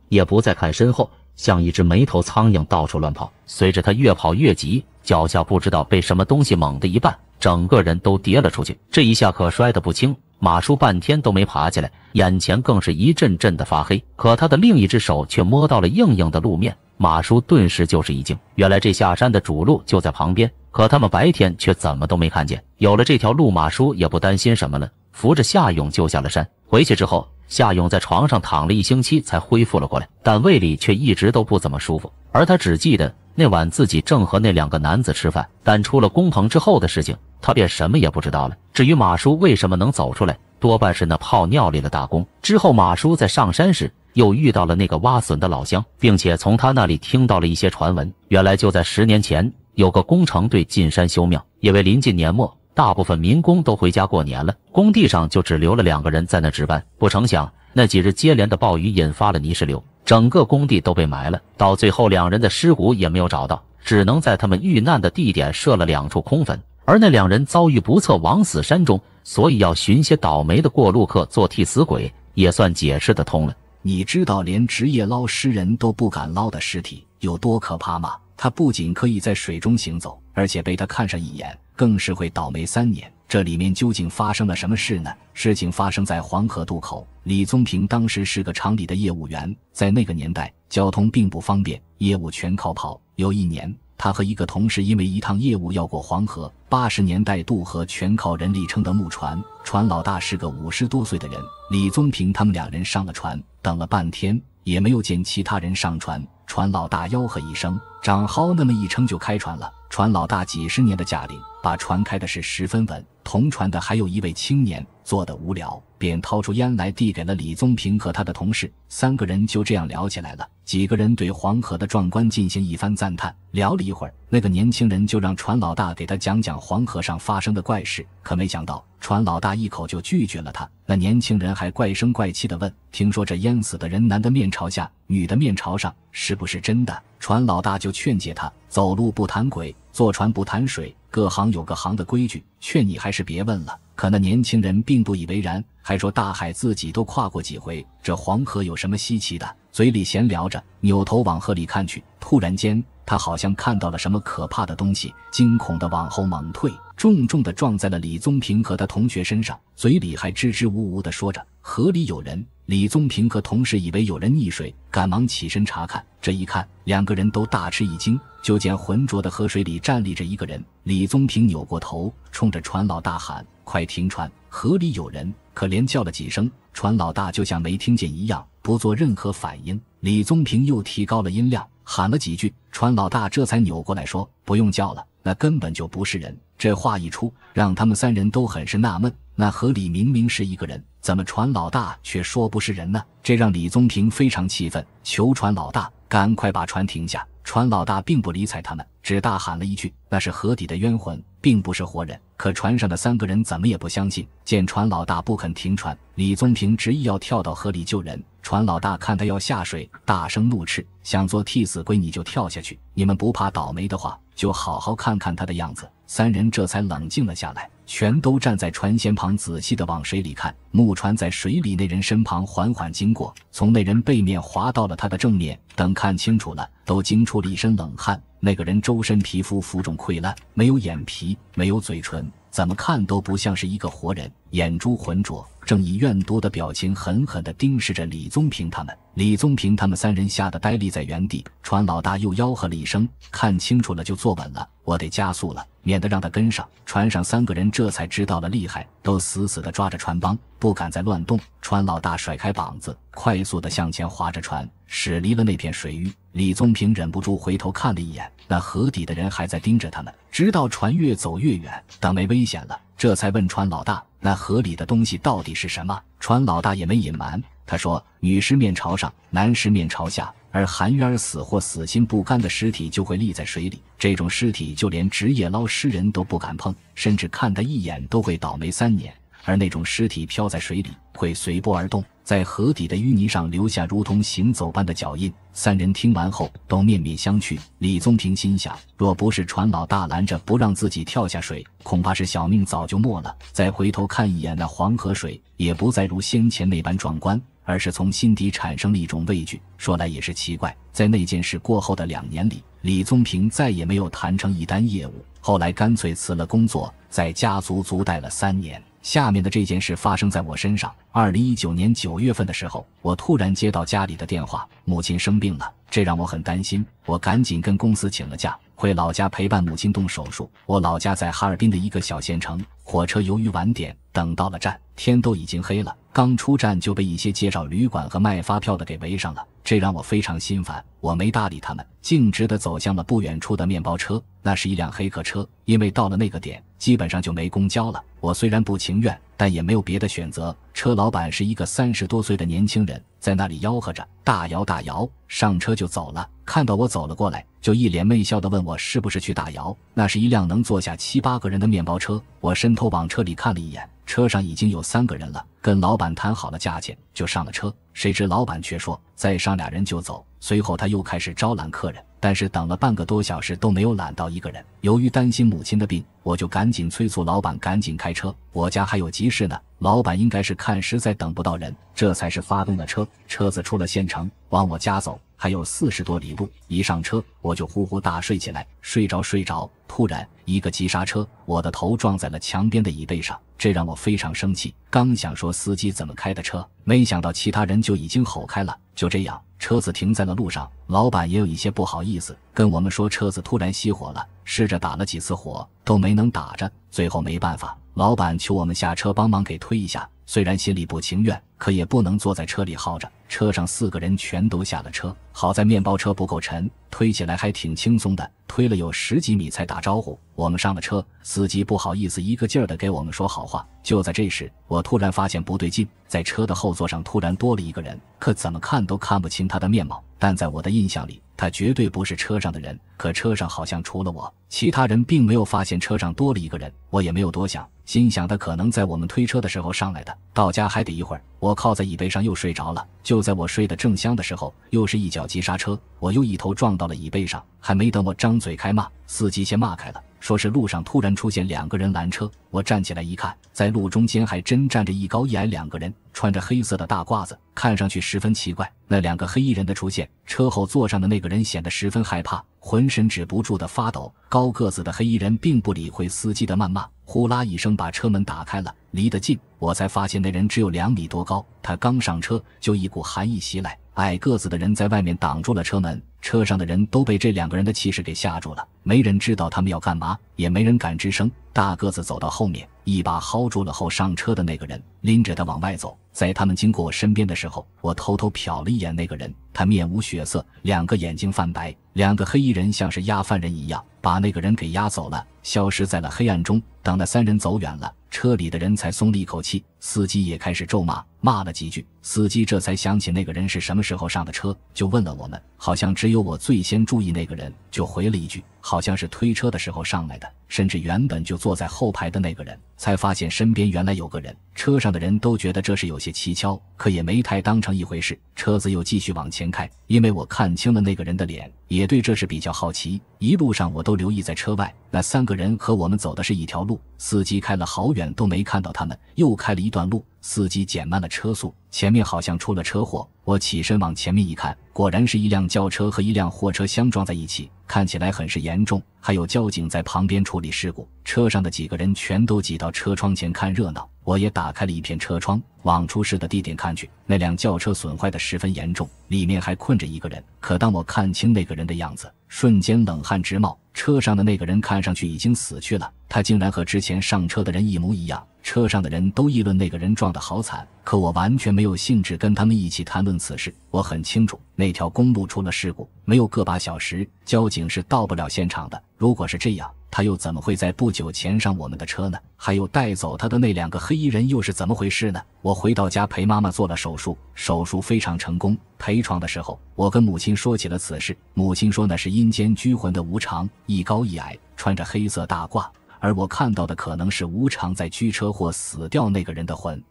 [SPEAKER 5] 也不再看身后，像一只没头苍蝇到处乱跑。随着他越跑越急，脚下不知道被什么东西猛的一绊，整个人都跌了出去。这一下可摔得不轻，马叔半天都没爬起来，眼前更是一阵阵的发黑。可他的另一只手却摸到了硬硬的路面，马叔顿时就是一惊，原来这下山的主路就在旁边，可他们白天却怎么都没看见。有了这条路，马叔也不担心什么了。扶着夏勇救下了山，回去之后，夏勇在床上躺了一星期才恢复了过来，但胃里却一直都不怎么舒服。而他只记得那晚自己正和那两个男子吃饭，但出了工棚之后的事情，他便什么也不知道了。至于马叔为什么能走出来，多半是那泡尿里的大功。之后，马叔在上山时又遇到了那个挖笋的老乡，并且从他那里听到了一些传闻。原来就在十年前，有个工程队进山修庙，因为临近年末。大部分民工都回家过年了，工地上就只留了两个人在那值班。不成想，那几日接连的暴雨引发了泥石流，整个工地都被埋了。到最后，两人的尸骨也没有找到，只能在他们遇难的地点设了两处空坟。而那两人遭遇不测，枉死山中，所以要寻些倒霉的过路客做替死鬼，也算解释得通了。
[SPEAKER 1] 你知道，连职业捞尸人都不敢捞的尸体有多可怕吗？它不仅可以在水中行走。而且被他看上一眼，更是会倒霉三年。这里面究竟发生了什么事呢？事情发生在黄河渡口。李宗平当时是个厂里的业务员，在那个年代，交通并不方便，业务全靠跑。有一年，他和一个同事因为一趟业务要过黄河。八十年代渡河全靠人力撑的木船，船老大是个五十多岁的人。李宗平他们两人上了船，等了半天也没有见其他人上船。船老大吆喝一声。长蒿那么一撑就开船了，船老大几十年的驾龄，把船开的是十分稳。同船的还有一位青年，坐的无聊，便掏出烟来递给了李宗平和他的同事。三个人就这样聊起来了。几个人对黄河的壮观进行一番赞叹。聊了一会儿，那个年轻人就让船老大给他讲讲黄河上发生的怪事。可没想到，船老大一口就拒绝了他。那年轻人还怪声怪气的问：“听说这淹死的人男的面朝下，女的面朝上，是不是真的？”船老大就劝解他：“走路不谈鬼，坐船不谈水，各行有个行的规矩，劝你还是别问了。”可那年轻人并不以为然，还说：“大海自己都跨过几回，这黄河有什么稀奇的？”嘴里闲聊着，扭头往河里看去，突然间。他好像看到了什么可怕的东西，惊恐的往后猛退，重重的撞在了李宗平和他同学身上，嘴里还支支吾吾的说着“河里有人”。李宗平和同事以为有人溺水，赶忙起身查看。这一看，两个人都大吃一惊，就见浑浊的河水里站立着一个人。李宗平扭过头，冲着船老大喊：“快停船！河里有人！”可连叫了几声，船老大就像没听见一样，不做任何反应。李宗平又提高了音量。喊了几句，船老大这才扭过来说：“不用叫了，那根本就不是人。”这话一出，让他们三人都很是纳闷。那河里明明是一个人，怎么船老大却说不是人呢？这让李宗平非常气愤，求船老大赶快把船停下。船老大并不理睬他们。只大喊了一句：“那是河底的冤魂，并不是活人。”可船上的三个人怎么也不相信。见船老大不肯停船，李宗平执意要跳到河里救人。船老大看他要下水，大声怒斥：“想做替死鬼，你就跳下去！你们不怕倒霉的话，就好好看看他的样子。”三人这才冷静了下来，全都站在船舷旁，仔细地往水里看。木船在水里那人身旁缓缓经过，从那人背面划到了他的正面。等看清楚了，都惊出了一身冷汗。那个人周身皮肤浮肿溃烂，没有眼皮，没有嘴唇，怎么看都不像是一个活人。眼珠浑浊，正以怨毒的表情狠狠地盯视着李宗平他们。李宗平他们三人吓得呆立在原地。川老大又吆喝了一声：“看清楚了就坐稳了，我得加速了，免得让他跟上。”船上三个人这才知道了厉害，都死死地抓着船帮，不敢再乱动。川老大甩开膀子，快速地向前划着船，驶离了那片水域。李宗平忍不住回头看了一眼，那河底的人还在盯着他们，直到船越走越远，等没危险了，这才问川老大。那河里的东西到底是什么？船老大也没隐瞒，他说：女尸面朝上，男尸面朝下，而含冤死或死心不甘的尸体就会立在水里。这种尸体就连职业捞尸人都不敢碰，甚至看他一眼都会倒霉三年。而那种尸体漂在水里，会随波而动。在河底的淤泥上留下如同行走般的脚印，三人听完后都面面相觑。李宗平心想，若不是船老大拦着不让自己跳下水，恐怕是小命早就没了。再回头看一眼那黄河水，也不再如先前那般壮观，而是从心底产生了一种畏惧。说来也是奇怪，在那件事过后的两年里，李宗平再也没有谈成一单业务，后来干脆辞了工作，在家族族待了三年。下面的这件事发生在我身上。二零一九年九月份的时候，我突然接到家里的电话，母亲生病了，这让我很担心。我赶紧跟公司请了假，回老家陪伴母亲动手术。我老家在哈尔滨的一个小县城。火车由于晚点，等到了站，天都已经黑了。刚出站就被一些介绍旅馆和卖发票的给围上了，这让我非常心烦。我没搭理他们，径直的走向了不远处的面包车，那是一辆黑客车。因为到了那个点。基本上就没公交了。我虽然不情愿，但也没有别的选择。车老板是一个三十多岁的年轻人，在那里吆喝着，大摇大摇，上车就走了。看到我走了过来，就一脸媚笑的问我是不是去打窑。那是一辆能坐下七八个人的面包车。我伸头往车里看了一眼，车上已经有三个人了。跟老板谈好了价钱，就上了车。谁知老板却说再上俩人就走。随后他又开始招揽客人。但是等了半个多小时都没有揽到一个人。由于担心母亲的病，我就赶紧催促老板赶紧开车，我家还有急事呢。老板应该是看实在等不到人，这才是发动了车。车子出了县城，往我家走，还有四十多里路。一上车我就呼呼大睡起来，睡着睡着，突然一个急刹车，我的头撞在了墙边的椅背上，这让我非常生气。刚想说司机怎么开的车，没想到其他人就已经吼开了。就这样。车子停在了路上，老板也有一些不好意思，跟我们说车子突然熄火了，试着打了几次火都没能打着，最后没办法，老板求我们下车帮忙给推一下。虽然心里不情愿，可也不能坐在车里耗着。车上四个人全都下了车，好在面包车不够沉，推起来还挺轻松的，推了有十几米才打招呼。我们上了车，司机不好意思，一个劲儿的给我们说好话。就在这时，我突然发现不对劲，在车的后座上突然多了一个人，可怎么看都看不清他的面貌，但在我的印象里，他绝对不是车上的人。可车上好像除了我，其他人并没有发现车上多了一个人，我也没有多想。心想他可能在我们推车的时候上来的，到家还得一会儿。我靠在椅背上又睡着了。就在我睡得正香的时候，又是一脚急刹车，我又一头撞到了椅背上。还没等我张嘴开骂，司机先骂开了，说是路上突然出现两个人拦车。我站起来一看，在路中间还真站着一高一矮两个人，穿着黑色的大褂子，看上去十分奇怪。那两个黑衣人的出现，车后座上的那个人显得十分害怕，浑身止不住的发抖。高个子的黑衣人并不理会司机的谩骂。呼啦一声，把车门打开了。离得近，我才发现那人只有两米多高。他刚上车，就一股寒意袭来。矮个子的人在外面挡住了车门，车上的人都被这两个人的气势给吓住了。没人知道他们要干嘛，也没人敢吱声。大个子走到后面，一把薅住了后上车的那个人，拎着他往外走。在他们经过我身边的时候，我偷偷瞟了一眼那个人，他面无血色，两个眼睛泛白。两个黑衣人像是押犯人一样。把那个人给押走了，消失在了黑暗中。等那三人走远了。车里的人才松了一口气，司机也开始咒骂，骂了几句。司机这才想起那个人是什么时候上的车，就问了我们。好像只有我最先注意那个人，就回了一句，好像是推车的时候上来的。甚至原本就坐在后排的那个人，才发现身边原来有个人。车上的人都觉得这是有些蹊跷，可也没太当成一回事。车子又继续往前开，因为我看清了那个人的脸，也对这事比较好奇。一路上我都留意在车外，那三个人和我们走的是一条路。司机开了好远。远都没看到他们，又开了一段路，司机减慢了车速。前面好像出了车祸，我起身往前面一看，果然是一辆轿车和一辆货车相撞在一起，看起来很是严重。还有交警在旁边处理事故，车上的几个人全都挤到车窗前看热闹。我也打开了一片车窗，往出事的地点看去，那辆轿车损坏的十分严重，里面还困着一个人。可当我看清那个人的样子，瞬间冷汗直冒。车上的那个人看上去已经死去了，他竟然和之前上车的人一模一样。车上的人都议论那个人撞得好惨，可我完全没有兴致跟他们一起谈论此事。我很清楚，那条公路出了事故，没有个把小时，交警是到不了现场的。如果是这样，他又怎么会在不久前上我们的车呢？还有带走他的那两个黑衣人又是怎么回事呢？我回到家陪妈妈做了手术，手术非常成功。陪床的时候，我跟母亲说起了此事。母亲说那是阴间拘魂的无常，一高一矮，穿着黑色大褂。而我看到的可能是无常在驱车，或死掉那个人的魂。